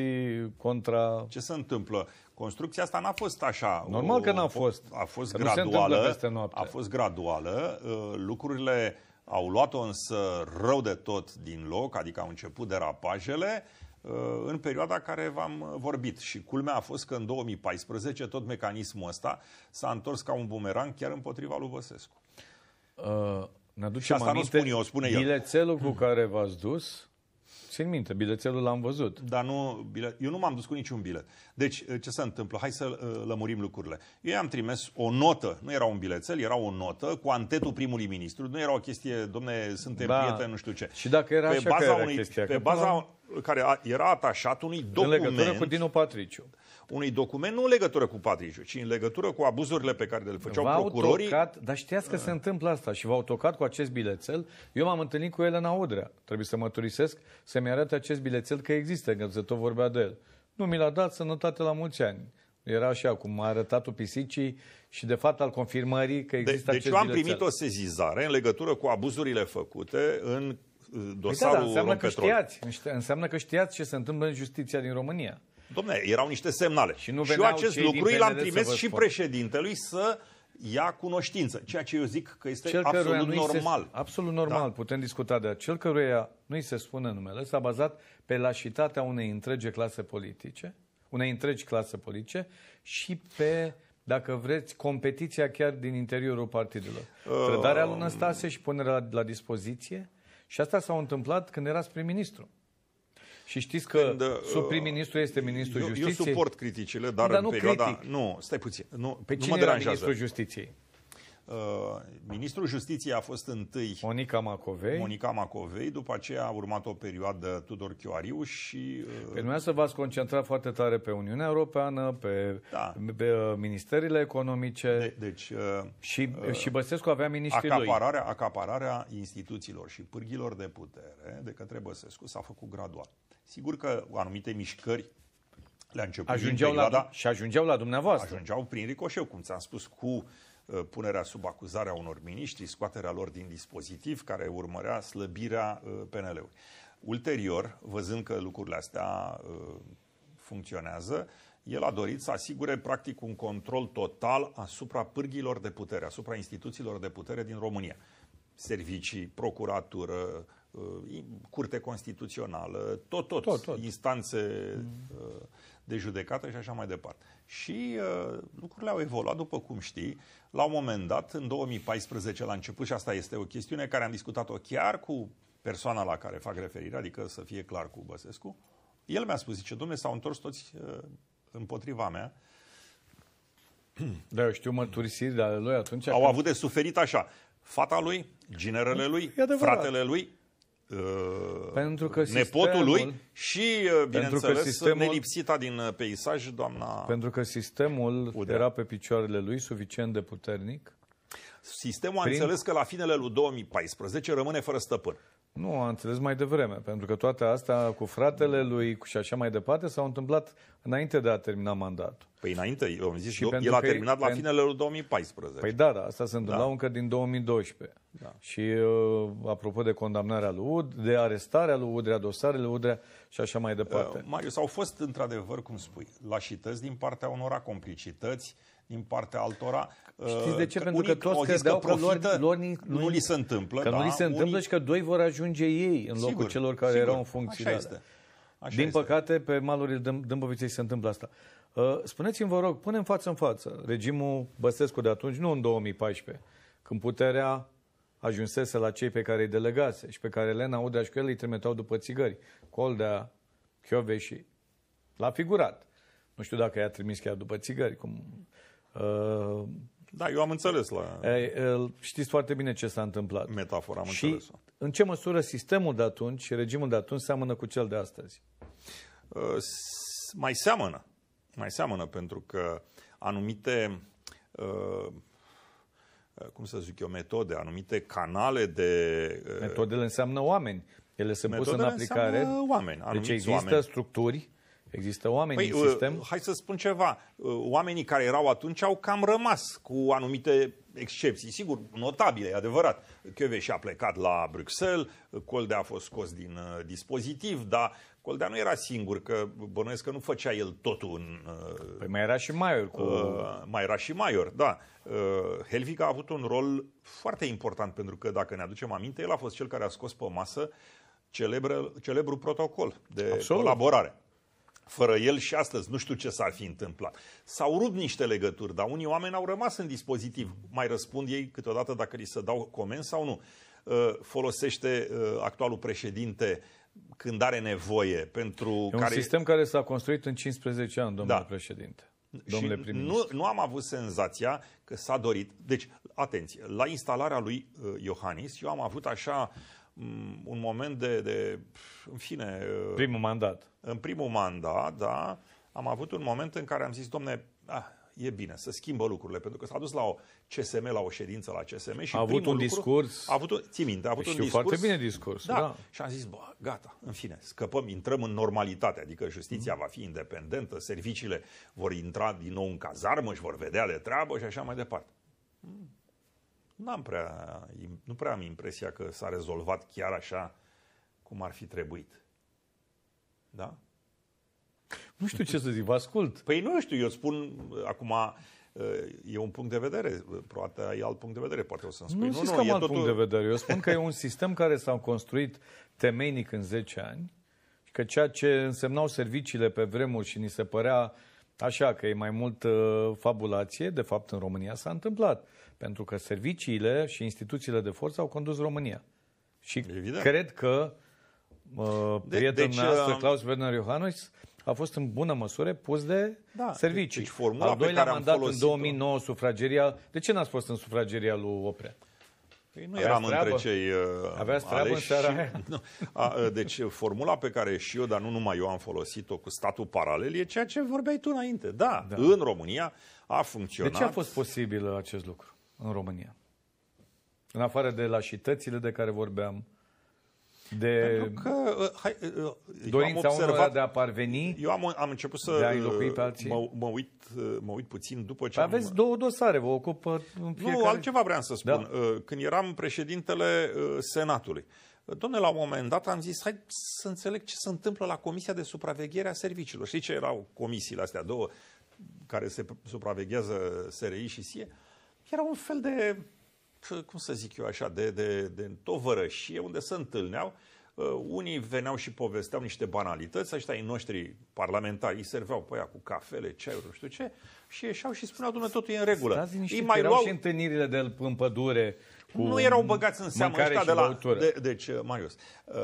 contra... Ce se întâmplă? Construcția asta n-a fost așa. Normal o, că n-a fost. A fost că graduală. A fost graduală. Uh, lucrurile au luat-o însă rău de tot din loc, adică au început derapajele uh, în perioada care v-am uh, vorbit. Și culmea a fost că în 2014 tot mecanismul ăsta s-a întors ca un bumerang chiar împotriva lui Băsescu. Uh, și asta aminte, nu spun eu, spune el. Bilețelul cu care v-ați dus Țin minte, bilețelul l-am văzut. Dar nu, eu nu m-am dus cu niciun bilet. Deci, uh, ce se întâmplă? Hai să uh, lămurim lucrurile. Eu am trimis o notă, nu era un bilețel, era o notă cu antetul primului ministru. Nu era o chestie, domne, suntem da. prieteni, nu știu ce. Și dacă era pe așa baza că era unui, chestia, pe baza, care a, era atașat unui document... În legătură cu Dinu Patriciu. Unui document, nu în legătură cu Patriciu, ci în legătură cu abuzurile pe care le făceau procurorii. Tocat, dar știați că se întâmplă asta și v-au tocat cu acest bilețel. Eu m-am întâlnit cu Elena Odrea. Trebuie să mărturisesc să-mi arate acest bilețel că există, că se tot vorbea de el. Nu mi l-a dat sănătate la mulți ani. Era așa, cum a arătat-o pisicii și de fapt al confirmării că există de, deci acest Deci eu am bilețel. primit o sezizare în legătură cu abuzurile făcute în Păi da, dosarul da, da, înseamnă că știați, înseamnă că știați ce se întâmplă în justiția din România. Domne, erau niște semnale. Și, nu și eu acest lucru l-am trimis și președintelui să ia cunoștință, ceea ce eu zic că este cel absolut normal. Se, absolut normal, da. putem discuta de cel căruia nu-i se spune numele, s-a bazat pe lașitatea unei întregi clase politice, unei întregi clase politice și pe dacă vreți, competiția chiar din interiorul partidelor. Uh, Trădarea lui Năstase și punerea la, la dispoziție și asta s-a întâmplat când erați prim-ministru. Și știți că Când, uh, sub prim-ministru este ministrul eu, justiției? Eu suport criticile, dar, dar în nu perioada... Critic. Nu, stai puțin. Nu, pe nu cine mă deranjează. ministrul justiției? Uh, ministrul Justiției a fost întâi Monica Macovei. Monica Macovei, după aceea a urmat o perioadă Tudor Chioariu și... Uh... Pe să v-ați concentrat foarte tare pe Uniunea Europeană, pe, da. pe uh, ministerile economice. De, deci, uh, și, uh, și Băsescu avea ministrii acapararea, lui. Acapararea instituțiilor și pârghilor de putere de către Băsescu s-a făcut gradual. Sigur că anumite mișcări le-a început ajungeau perioada, la, și ajungeau la dumneavoastră. Ajungeau prin ricoșeu, cum ți-am spus, cu Uh, punerea sub acuzare a unor miniștri, scoaterea lor din dispozitiv, care urmărea slăbirea uh, PNL-ului. Ulterior, văzând că lucrurile astea uh, funcționează, el a dorit să asigure practic un control total asupra pârghilor de putere, asupra instituțiilor de putere din România. Servicii, procuratură, curte constituțională, tot, tot, tot, tot. instanțe mm-hmm. de judecată și așa mai departe. Și uh, lucrurile au evoluat, după cum știi. La un moment dat, în 2014, la început, și asta este o chestiune care am discutat-o chiar cu persoana la care fac referire, adică să fie clar cu Băsescu, el mi-a spus, zice, dumne, s-au întors toți uh, împotriva mea. Da, eu știu mărturisirile ale lui atunci. Au când... avut de suferit așa. Fata lui, ginerele lui, fratele lui, Uh, pentru că sistemul, nepotul lui și, uh, bineînțeles, sistemul, nelipsita din uh, peisaj, doamna Pentru că sistemul Udea. era pe picioarele lui suficient de puternic. Sistemul prin... a înțeles că la finele lui 2014 rămâne fără stăpân. Nu, am înțeles mai devreme, pentru că toate astea cu fratele lui și așa mai departe s-au întâmplat înainte de a termina mandatul. Păi înainte, eu am zis și, eu, el a terminat la finele lui 2014. Păi da, da, asta se întâmpla da. încă din 2012. Da. Și uh, apropo de condamnarea lui Ud, de arestarea lui Udrea, dosarele Udrea și așa mai departe. Uh, Marius, au fost într-adevăr, cum spui, lașități din partea unora, complicități, uh, din partea altora. Știți de ce? Pentru unii, că toți credeau că, că lor, lor ni, nu, nu li se întâmplă. Că da? nu li se întâmplă unii... și că doi vor ajunge ei în locul sigur, celor care sigur, erau în funcție. Așa este. Așa din este. păcate, pe malurile Dâmboviței se întâmplă asta. Uh, spuneți-mi, vă rog, punem față în față regimul Băsescu de atunci, nu în 2014, când puterea ajunsese la cei pe care îi delegase și pe care Elena Udrea și cu el îi trimiteau după țigări. Coldea, Chioveși, l-a figurat. Nu știu dacă i-a trimis chiar după țigări, cum Uh, da, eu am înțeles la... Știți foarte bine ce s-a întâmplat. Metafora, am și înțeles în ce măsură sistemul de atunci, regimul de atunci, seamănă cu cel de astăzi? Uh, mai seamănă. Mai seamănă, pentru că anumite, uh, cum să zic eu, metode, anumite canale de... Metodele înseamnă oameni. Ele sunt puse în aplicare. oameni. Deci există oameni. structuri Există oameni păi, în uh, sistem? Hai să spun ceva. Uh, oamenii care erau atunci au cam rămas cu anumite excepții, sigur, notabile, e adevărat. și a plecat la Bruxelles, Coldea a fost scos din uh, dispozitiv, dar Coldea nu era singur, că bănuiesc că nu făcea el totul în... Uh, păi mai era și Maior cu... Uh, mai era și Maior, da. Uh, Helvig a avut un rol foarte important, pentru că, dacă ne aducem aminte, el a fost cel care a scos pe masă celebrul protocol de Absolut. colaborare. Fără el și astăzi nu știu ce s-ar fi întâmplat. S-au rupt niște legături, dar unii oameni au rămas în dispozitiv. Mai răspund ei câteodată dacă li se dau comenzi sau nu. Uh, folosește uh, actualul președinte când are nevoie pentru e care... un sistem care s-a construit în 15 ani, domnule da. președinte. Domnule și nu, nu am avut senzația că s-a dorit. Deci, atenție, la instalarea lui uh, Iohannis, eu am avut așa un moment de, de, în fine... Uh, primul mandat. În primul mandat, da, am avut un moment în care am zis, domne, ah, e bine să schimbă lucrurile, pentru că s-a dus la o CSM, la o ședință la CSM și a avut un lucru, discurs. A avut, un, ții minte, a avut știu un discurs. foarte bine discurs. Da, da. Și am zis, bă, gata, în fine, scăpăm, intrăm în normalitate, adică justiția mm. va fi independentă, serviciile vor intra din nou în cazarmă și vor vedea de treabă și așa mai departe. Mm n-am prea, nu prea am impresia că s-a rezolvat chiar așa cum ar fi trebuit. Da? Nu știu ce să zic, vă ascult. Păi nu știu, eu spun uh, acum, uh, e un punct de vedere, poate e alt punct de vedere, poate o să-mi spui. Nu, nu, nu că e alt totul... punct de vedere, eu spun că e un sistem care s-a construit temeinic în 10 ani că ceea ce însemnau serviciile pe vremuri și ni se părea așa că e mai mult uh, fabulație, de fapt în România s-a întâmplat. Pentru că serviciile și instituțiile de forță au condus România. Și Evident. cred că uh, de, prietenul deci, noastră, uh, Claus Werner Iohannis, a fost în bună măsură pus de da, deci, servicii. Deci formula Al doilea pe care mandat am în 2009, sufrageria... De ce n-ați fost în sufrageria lui Oprea? Păi nu eram între cei uh, Avea treabă în seara și... nu. A, uh, deci uh, formula pe care și eu, dar nu numai eu am folosit-o cu statul paralel, e ceea ce vorbeai tu înainte. Da, da. în România a funcționat. De ce a fost posibil acest lucru? în România. În afară de lașitățile de care vorbeam, de că, uh, hai, uh, uh, dorința observat, de a parveni, eu am, am început să pe alții. Mă, mă, uit, mă uit puțin după ce păi Aveți am... două dosare, vă ocupă în fiecare... Nu, altceva vreau să spun. Da. Când eram președintele Senatului, Domnule, la un moment dat am zis, hai să înțeleg ce se întâmplă la Comisia de Supraveghere a Serviciilor. Știi ce erau comisiile astea două care se supraveghează SRI și SIE? Uh, era un fel de, cum să zic eu așa, de, de, de tovărășie unde se întâlneau. Uh, unii veneau și povesteau niște banalități, ăștia ai noștri parlamentari, îi serveau pe aia cu cafele, ceaiuri, nu știu ce, și ieșeau și spuneau, dumne, totul e în regulă. Ei mai erau luau... și întâlnirile de în pădure, cu nu erau băgați în seamă ăștia de la... De, deci, uh, Marius, uh,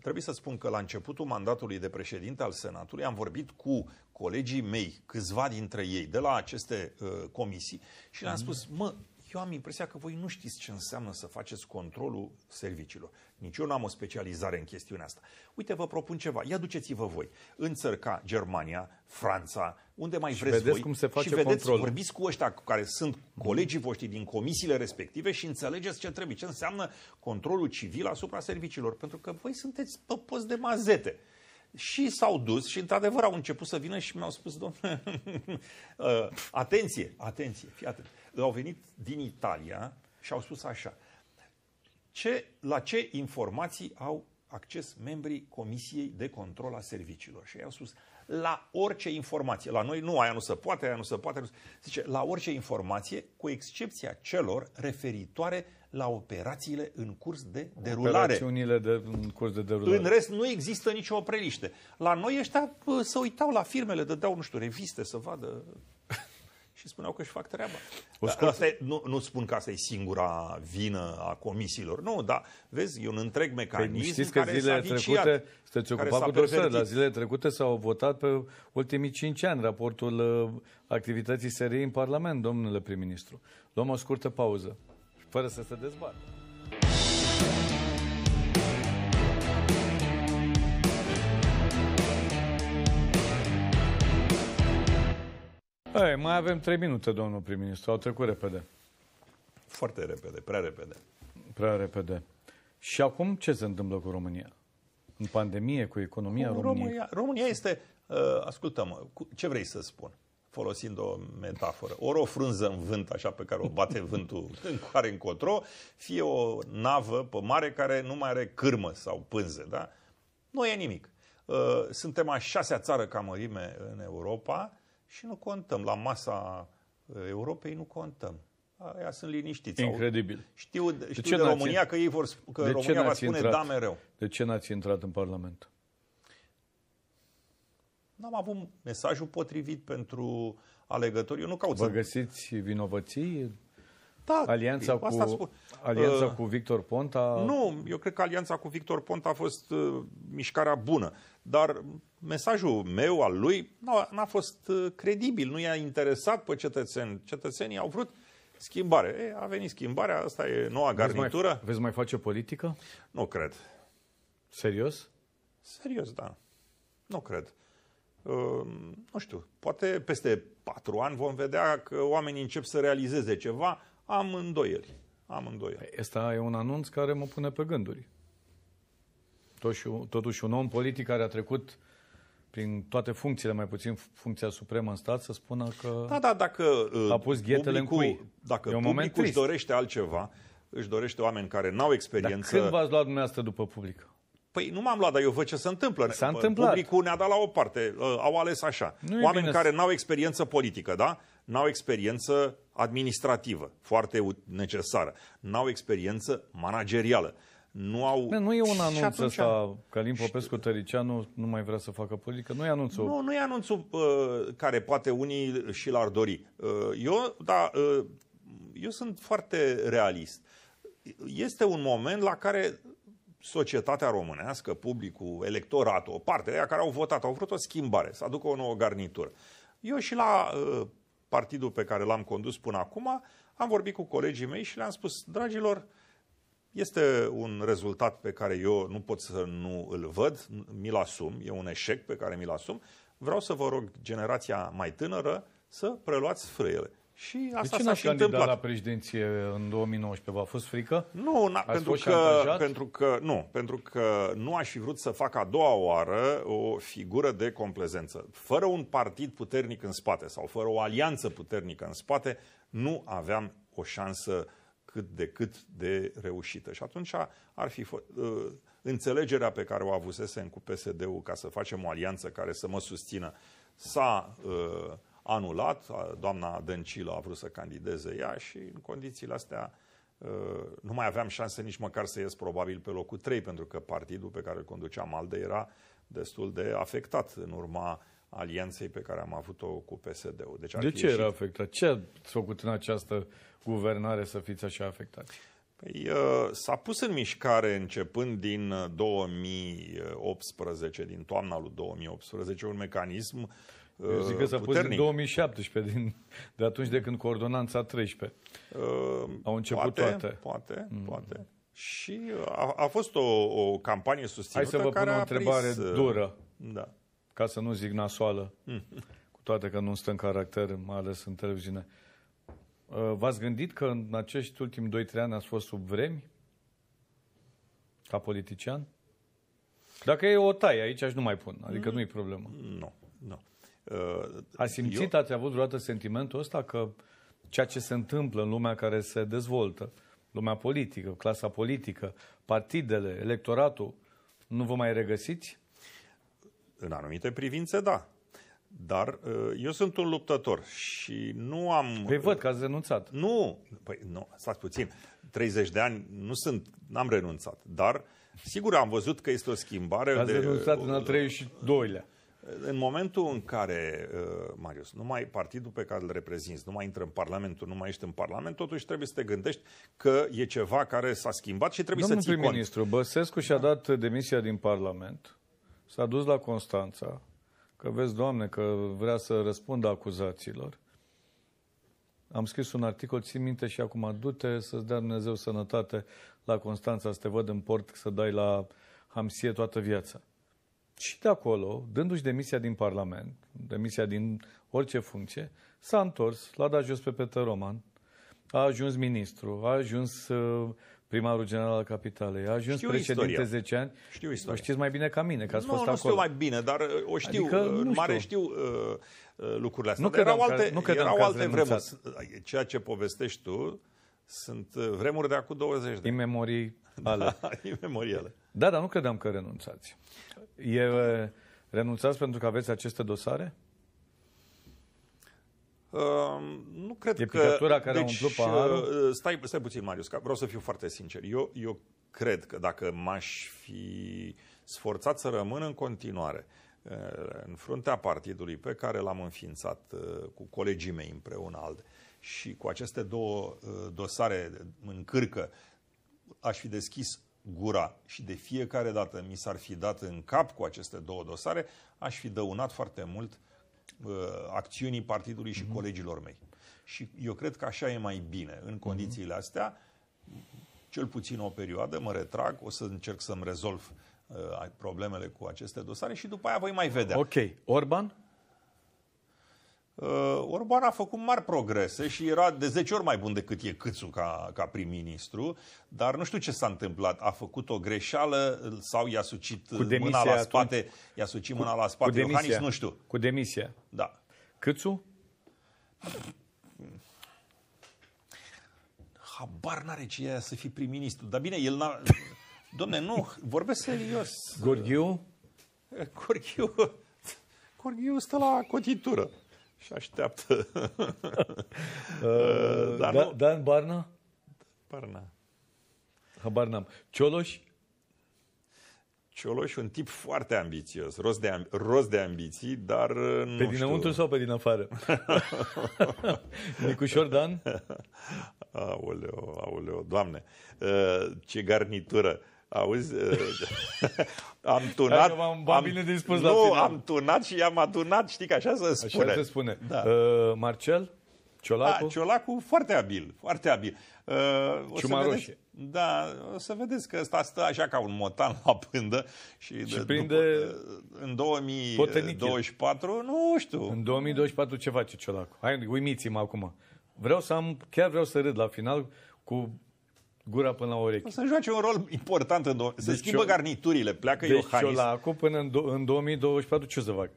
trebuie să spun că la începutul mandatului de președinte al Senatului am vorbit cu colegii mei, câțiva dintre ei, de la aceste uh, comisii și le-am spus, mhm. mă, eu am impresia că voi nu știți ce înseamnă să faceți controlul serviciilor. Nici eu n-am o specializare în chestiunea asta. Uite, vă propun ceva. Ia duceți-vă voi în țări ca Germania, Franța, unde mai și vreți vedeți voi cum se face și vedeți, control. vorbiți cu ăștia care sunt mhm. colegii voștri din comisiile respective și înțelegeți ce trebuie, ce înseamnă controlul civil asupra serviciilor, pentru că voi sunteți pe post de mazete. Și s-au dus și, într-adevăr, au început să vină și mi-au spus, domnule, ă, atenție, atenție, fii atent. Au venit din Italia și au spus așa, ce, la ce informații au acces membrii Comisiei de Control a Serviciilor? Și ei au spus, la orice informație. La noi nu, aia nu se poate, aia nu se poate. Nu se... Zice, la orice informație, cu excepția celor referitoare la operațiile în curs de derulare. Operațiunile de, în curs de derulare. În rest nu există nicio opreliște. La noi ăștia se uitau la firmele, dădeau, nu știu, reviste să vadă și spuneau că își fac treaba. O da, scurt... asta e, nu, nu spun că asta e singura vină a comisiilor, nu, dar vezi, e un întreg păi mecanism păi, știți că care zilele trecute, sunteți ocupat cu dosare, la zilele trecute s-au votat pe ultimii cinci ani raportul uh, activității serii în Parlament, domnule prim-ministru. Luăm o scurtă pauză, fără să se dezbată. Ei, mai avem trei minute, domnul prim-ministru. Au trecut repede. Foarte repede, prea repede. Prea repede. Și acum ce se întâmplă cu România? În pandemie, cu economia România, României? România, România este, uh, ascultăm, ce vrei să spun? folosind o metaforă. Ori o frunză în vânt, așa pe care o bate vântul în care încotro, fie o navă pe mare care nu mai are cârmă sau pânze, Da? Nu e nimic. Uh, suntem a șasea țară ca mărime în Europa și nu contăm. La masa uh, Europei nu contăm. Aia sunt liniștiți. Incredibil. Știu, știu de, ce de România că ei vor, că de România va spune intrat? da mereu. De ce n-ați intrat în Parlament? N-am avut mesajul potrivit pentru alegători. Eu nu caut Vă să... găsiți vinovății da, alianța cu, asta spun. alianța uh, cu Victor Ponta? Nu, eu cred că alianța cu Victor Ponta a fost uh, mișcarea bună, dar mesajul meu, al lui, n-a, fost uh, credibil, nu i-a interesat pe cetățeni. Cetățenii au vrut schimbare. E, a venit schimbarea, asta e noua garnitură. mai, veți mai face politică? Nu cred. Serios? Serios, da. Nu cred. Uh, nu știu, poate peste patru ani vom vedea că oamenii încep să realizeze ceva, am îndoieli. Am îndoieli. Păi Asta e un anunț care mă pune pe gânduri. Totuși, totuși un om politic care a trecut prin toate funcțiile, mai puțin funcția supremă în stat, să spună că da, da, dacă, a uh, pus ghetele publicul, în cui. Dacă e un moment își dorește altceva, își dorește oameni care n-au experiență... Dar când v-ați luat dumneavoastră după public? Păi nu m-am luat, dar eu văd ce se întâmplă. S-a întâmplat. Publicul ne-a dat la o parte, uh, au ales așa. Nu oameni care n-au experiență politică, da? n-au experiență administrativă, foarte necesară, n-au experiență managerială. Nu au... Nu e un anunț atunci... ăsta că Lim Popescu Tăricianu nu mai vrea să facă politică? Nu e anunțul? Nu, nu e anunțul uh, care poate unii și l-ar dori. Uh, eu, da, uh, eu sunt foarte realist. Este un moment la care societatea românească, publicul, electoratul, o parte de aia care au votat, au vrut o schimbare, să aducă o nouă garnitură. Eu și la uh, partidul pe care l-am condus până acum, am vorbit cu colegii mei și le-am spus, dragilor, este un rezultat pe care eu nu pot să nu îl văd, mi-l asum, e un eșec pe care mi-l asum. Vreau să vă rog generația mai tânără să preluați frâiele. Și asta de ce s-a și întâmplat. la președinție în 2019? V-a fost frică? Nu, n-a, pentru, că, pentru că nu, pentru că nu aș fi vrut să fac a doua oară o figură de complezență. Fără un partid puternic în spate sau fără o alianță puternică în spate, nu aveam o șansă cât de cât de reușită. Și atunci ar fi fost ă, înțelegerea pe care o avusesem cu PSD-ul ca să facem o alianță care să mă susțină s-a uh, anulat, doamna Dăncilă a vrut să candideze ea și în condițiile astea ă, nu mai aveam șanse nici măcar să ies probabil pe locul 3, pentru că partidul pe care îl conducea Malde era destul de afectat în urma alianței pe care am avut-o cu PSD-ul. Deci de ce ieșit... era afectat? Ce ați făcut în această guvernare să fiți așa afectați? Păi, ă, s-a pus în mișcare începând din 2018, din toamna lui 2018, un mecanism eu uh, zic că s-a pus în 2017, din, de atunci de când coordonanța 13. Uh, Au început poate, toate. Poate, mm. poate. Și uh, a, a fost o, o campanie susținută Hai să vă pun o întrebare prins, uh, dură, da. ca să nu zic nasoală, mm. cu toate că nu stă în caracter, mai ales în televiziune. V-ați gândit că în acești ultimi 2-3 ani ați fost sub vremi? Ca politician? Dacă e o taie aici, aș nu mai pun. Adică mm. nu e problemă. Nu. No. Ați simțit, eu... ați avut vreodată sentimentul ăsta că ceea ce se întâmplă în lumea care se dezvoltă, lumea politică, clasa politică, partidele, electoratul, nu vă mai regăsiți? În anumite privințe, da. Dar ă, eu sunt un luptător și nu am... Păi ă, văd că ați renunțat. Nu, păi nu, stați puțin. 30 de ani nu sunt, n-am renunțat. Dar, sigur, am văzut că este o schimbare... Ați de, renunțat în al 32-lea. Ă, în momentul în care, uh, Marius, numai partidul pe care îl reprezinți, nu mai intră în Parlament, nu mai ești în Parlament, totuși trebuie să te gândești că e ceva care s-a schimbat și trebuie Domnul să ții prim-ministru, Băsescu și-a dat demisia din Parlament, s-a dus la Constanța, că vezi, Doamne, că vrea să răspundă acuzațiilor. Am scris un articol, țin minte și acum, du-te să-ți dea Dumnezeu sănătate la Constanța, să te văd în port, să dai la Hamsie toată viața și de acolo, dându-și demisia din Parlament, demisia din orice funcție, s-a întors, l-a dat jos pe Peter Roman, a ajuns ministru, a ajuns uh, primarul general al capitalei, a ajuns știu președinte istoria. 10 ani. Știu istoria. O știți mai bine ca mine, că ați nu, fost nu acolo. Nu, știu mai bine, dar uh, o știu, adică, uh, nu știu. mare știu uh, lucrurile astea. Nu că erau alte, că, nu erau alte vremuri. Ceea ce povestești tu sunt vremuri de acum 20 de ani. Memorii ale... Da, imemoriale. Da, dar nu credeam că renunțați. E, uh, renunțați pentru că aveți aceste dosare? Uh, nu cred e că... care deci, a umplut uh, paharul? Stai, stai puțin, Marius, că vreau să fiu foarte sincer. Eu, eu cred că dacă m-aș fi sforțat să rămân în continuare uh, în fruntea partidului pe care l-am înființat cu colegii mei împreună alt și cu aceste două dosare în cârcă aș fi deschis gura și de fiecare dată mi s-ar fi dat în cap cu aceste două dosare, aș fi dăunat foarte mult uh, acțiunii partidului și mm-hmm. colegilor mei. Și eu cred că așa e mai bine. În mhm. condițiile mm-hmm. astea, cel puțin o perioadă, mă retrag, o să încerc să-mi rezolv uh, problemele cu aceste dosare și după aia voi mai vedea. Ok. Orban? Uh, Orban a făcut mari progrese și era de 10 ori mai bun decât e Câțu ca, ca prim-ministru, dar nu știu ce s-a întâmplat. A făcut o greșeală sau i-a sucit cu mâna la spate? Atunci, i-a sucit cu, mâna la spate? Cu demisia, Iohannis, nu știu. Cu demisia. Da. Câțu? Habar n-are ce e să fii prim-ministru. Dar bine, el n-a... Domne, nu, vorbesc serios. Gorghiu? Gorghiu... Gorghiu stă la cotitură și așteaptă. Uh, dar Dan, nu... Dan Barna? Barna. Habar n-am. Cioloș? Cioloș, un tip foarte ambițios, rost de, amb- rost de ambiții, dar uh, nu Pe dinăuntru știu. sau pe din afară? Nicușor Dan? Aoleo, aoleo, doamne, uh, ce garnitură! Auzi, uh, am tunat... am, am bine dispus nu, la final. am tunat și i-am adunat, știi că așa se spune. Așa se spune. Da. Uh, Marcel? Ciolacu? Da, Ciolacu foarte abil, foarte abil. Uh, o să vedeți, Da, o să vedeți că ăsta stă așa ca un motan la pândă și, și de, prinde după, în 2024, nu știu. În 2024 ce face Ciolacu? Hai, uimiți-mă acum. Vreau să am, chiar vreau să râd la final cu gura până la urechi. să joace un rol important. În do- se deci schimbă eu, garniturile, pleacă deci Iohannis. Deci acum până în, do- în 2024 ce o să fac?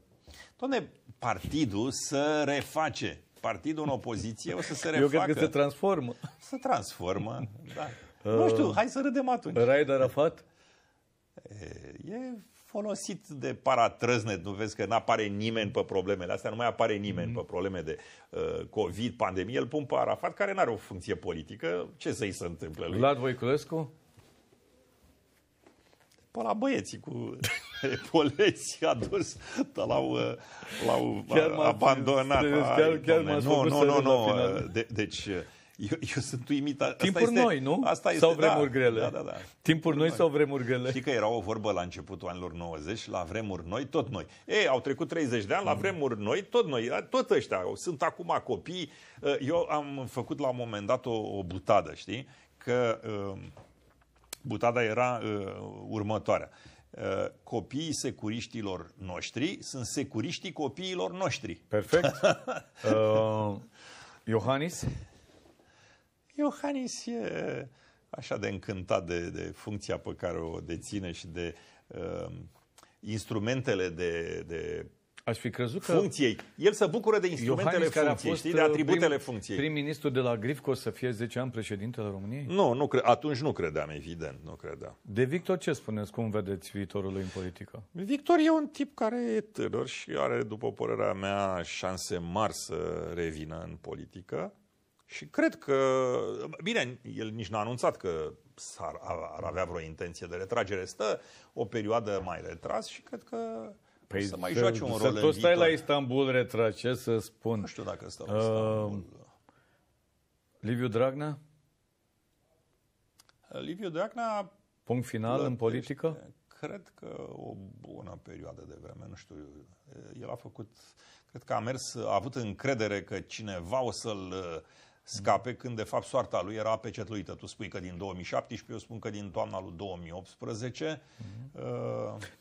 Doamne, partidul să reface. Partidul în opoziție o să se refacă. Eu cred că se transformă. Se transformă, da. Uh, nu știu, hai să râdem atunci. Raid Arafat? E, e folosit de paratrăznet, nu vezi că nu apare nimeni pe problemele astea, nu mai apare nimeni mm-hmm. pe probleme de uh, COVID, pandemie, îl pun pe Arafat, care nu are o funcție politică, ce să-i se întâmple lui? Vlad Voiculescu? Pe la băieții cu polezi adus, dar l-au, uh, l-au chiar uh, abandonat. Chiar, chiar nu, nu, nu, nu. Uh, deci... deci eu, eu sunt uimit. Asta Timpuri este, noi, nu? Asta este, sau da, vremuri da, grele? Da, da, da. Timpuri noi, noi sau vremuri grele? Știi că era o vorbă la începutul anilor 90, la vremuri noi, tot noi. Ei, au trecut 30 de ani, la mm. vremuri noi, tot noi. Tot ăștia, sunt acum copii. Eu am făcut la un moment dat o, o butadă, știi? Că butada era următoarea. copiii securiștilor noștri sunt securiștii copiilor noștri. Perfect. uh, Iohannis? Iohannis e așa de încântat de, de funcția pe care o deține și de uh, instrumentele de, de Aș fi crezut că funcției. El se bucură de instrumentele Iohannis, funcției, care a fost știi, de uh, atributele prim, funcției. Prim-ministru de la Grifco să fie 10 ani președintele României? Nu, nu cre- atunci nu credeam, evident, nu credeam. De Victor ce spuneți? Cum vedeți viitorul lui în politică? Victor e un tip care e tânăr și are, după părerea mea, șanse mari să revină în politică. Și cred că, bine, el nici n-a anunțat că ar, ar avea vreo intenție de retragere. Stă o perioadă mai retras și cred că păi să mai joace un rol Să stai la Istanbul retras, ce să spun? Nu știu dacă stau la uh, Istanbul. Liviu Dragnea? Liviu Dragnea... Punct final plătește. în politică? Cred că o bună perioadă de vreme, nu știu. El a făcut... Cred că a mers, a avut încredere că cineva o să-l uh, scape, când de fapt soarta lui era pecetluită. Tu spui că din 2017, eu spun că din toamna lui 2018. Uh...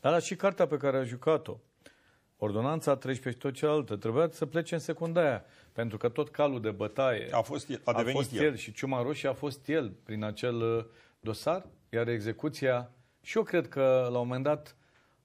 Dar, dar și cartea pe care a jucat-o, ordonanța 13 și tot cealaltă, trebuia să plece în secunda aia, pentru că tot calul de bătaie a, fost, el, a, devenit a fost el. el și ciuma roșie a fost el prin acel uh, dosar, iar execuția, și eu cred că la un moment dat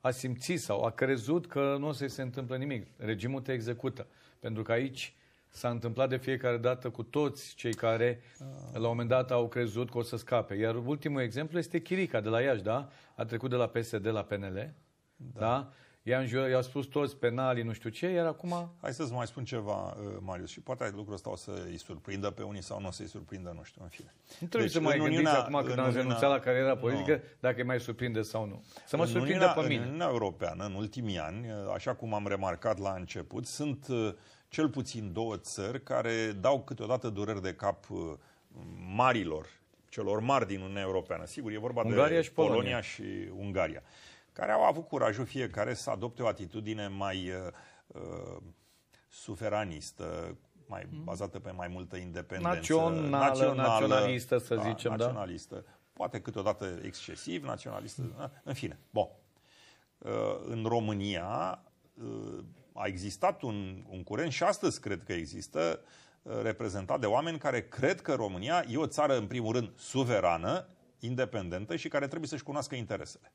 a simțit sau a crezut că nu o să-i se întâmplă nimic. Regimul te execută. Pentru că aici s-a întâmplat de fiecare dată cu toți cei care ah. la un moment dat au crezut că o să scape. Iar ultimul exemplu este Chirica de la Iași, da? A trecut de la PSD la PNL, da? da? I-am, i-au spus toți penalii, nu știu ce, iar acum... Hai să-ți mai spun ceva, uh, Marius, și poate lucrul ăsta o să-i surprindă pe unii sau nu o să-i surprindă, nu știu, în fine. Nu trebuie deci, să mai gândiți acum când am renunțat la cariera politică, nu. dacă îi mai surprinde sau nu. Să mă în surprindă Uniunea, pe mine. În Uniunea Europeană, în ultimii ani, uh, așa cum am remarcat la început, sunt uh, cel puțin două țări care dau câteodată dureri de cap uh, marilor, celor mari din Uniunea Europeană. Sigur, e vorba Ungaria de și Polonia. Polonia și Ungaria, care au avut curajul fiecare să adopte o atitudine mai uh, uh suferanistă, mai mhm. bazată pe mai multă independență. Națională, națională naționalistă, să da, zicem, da? naționalistă. da? Poate câteodată excesiv, naționalistă, mm. în fine. bon. Uh, în România, uh, a existat un, un curent și astăzi cred că există, uh, reprezentat de oameni care cred că România e o țară, în primul rând, suverană, independentă și care trebuie să-și cunoască interesele.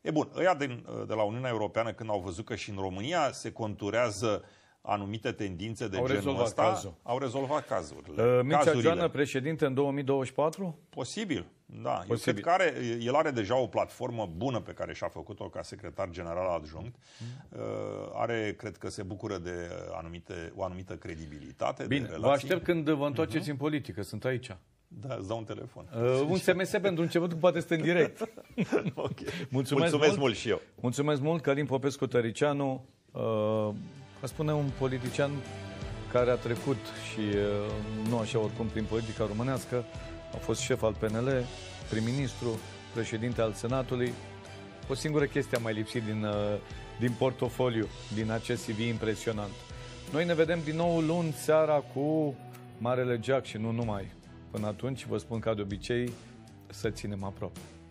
E bun, ăia de, uh, de la Uniunea Europeană, când au văzut că și în România se conturează uh, anumite tendințe de au genul rezolvat ăsta, cazul. au rezolvat cazurile. Uh, Mircea cazurile. Geană, președinte în 2024? Posibil, da. Posibil. Eu are, el are deja o platformă bună pe care și-a făcut-o ca secretar general adjunct. Uh, are, cred că se bucură de anumite, o anumită credibilitate. Bine, de vă aștept când vă întoarceți uh-huh. în politică, sunt aici. Da, îți dau un telefon. Uh, un SMS pentru început, poate este în direct. okay. Mulțumesc, Mulțumesc mult. mult și eu. Mulțumesc mult, Călin Popescu-Tăricianu. Uh, spune un politician care a trecut și nu așa oricum prin politica românească, a fost șef al PNL, prim-ministru, președinte al Senatului. O singură chestie a mai lipsit din, din portofoliu, din acest CV impresionant. Noi ne vedem din nou luni seara cu Marele Jack și nu numai. Până atunci vă spun ca de obicei să ținem aproape.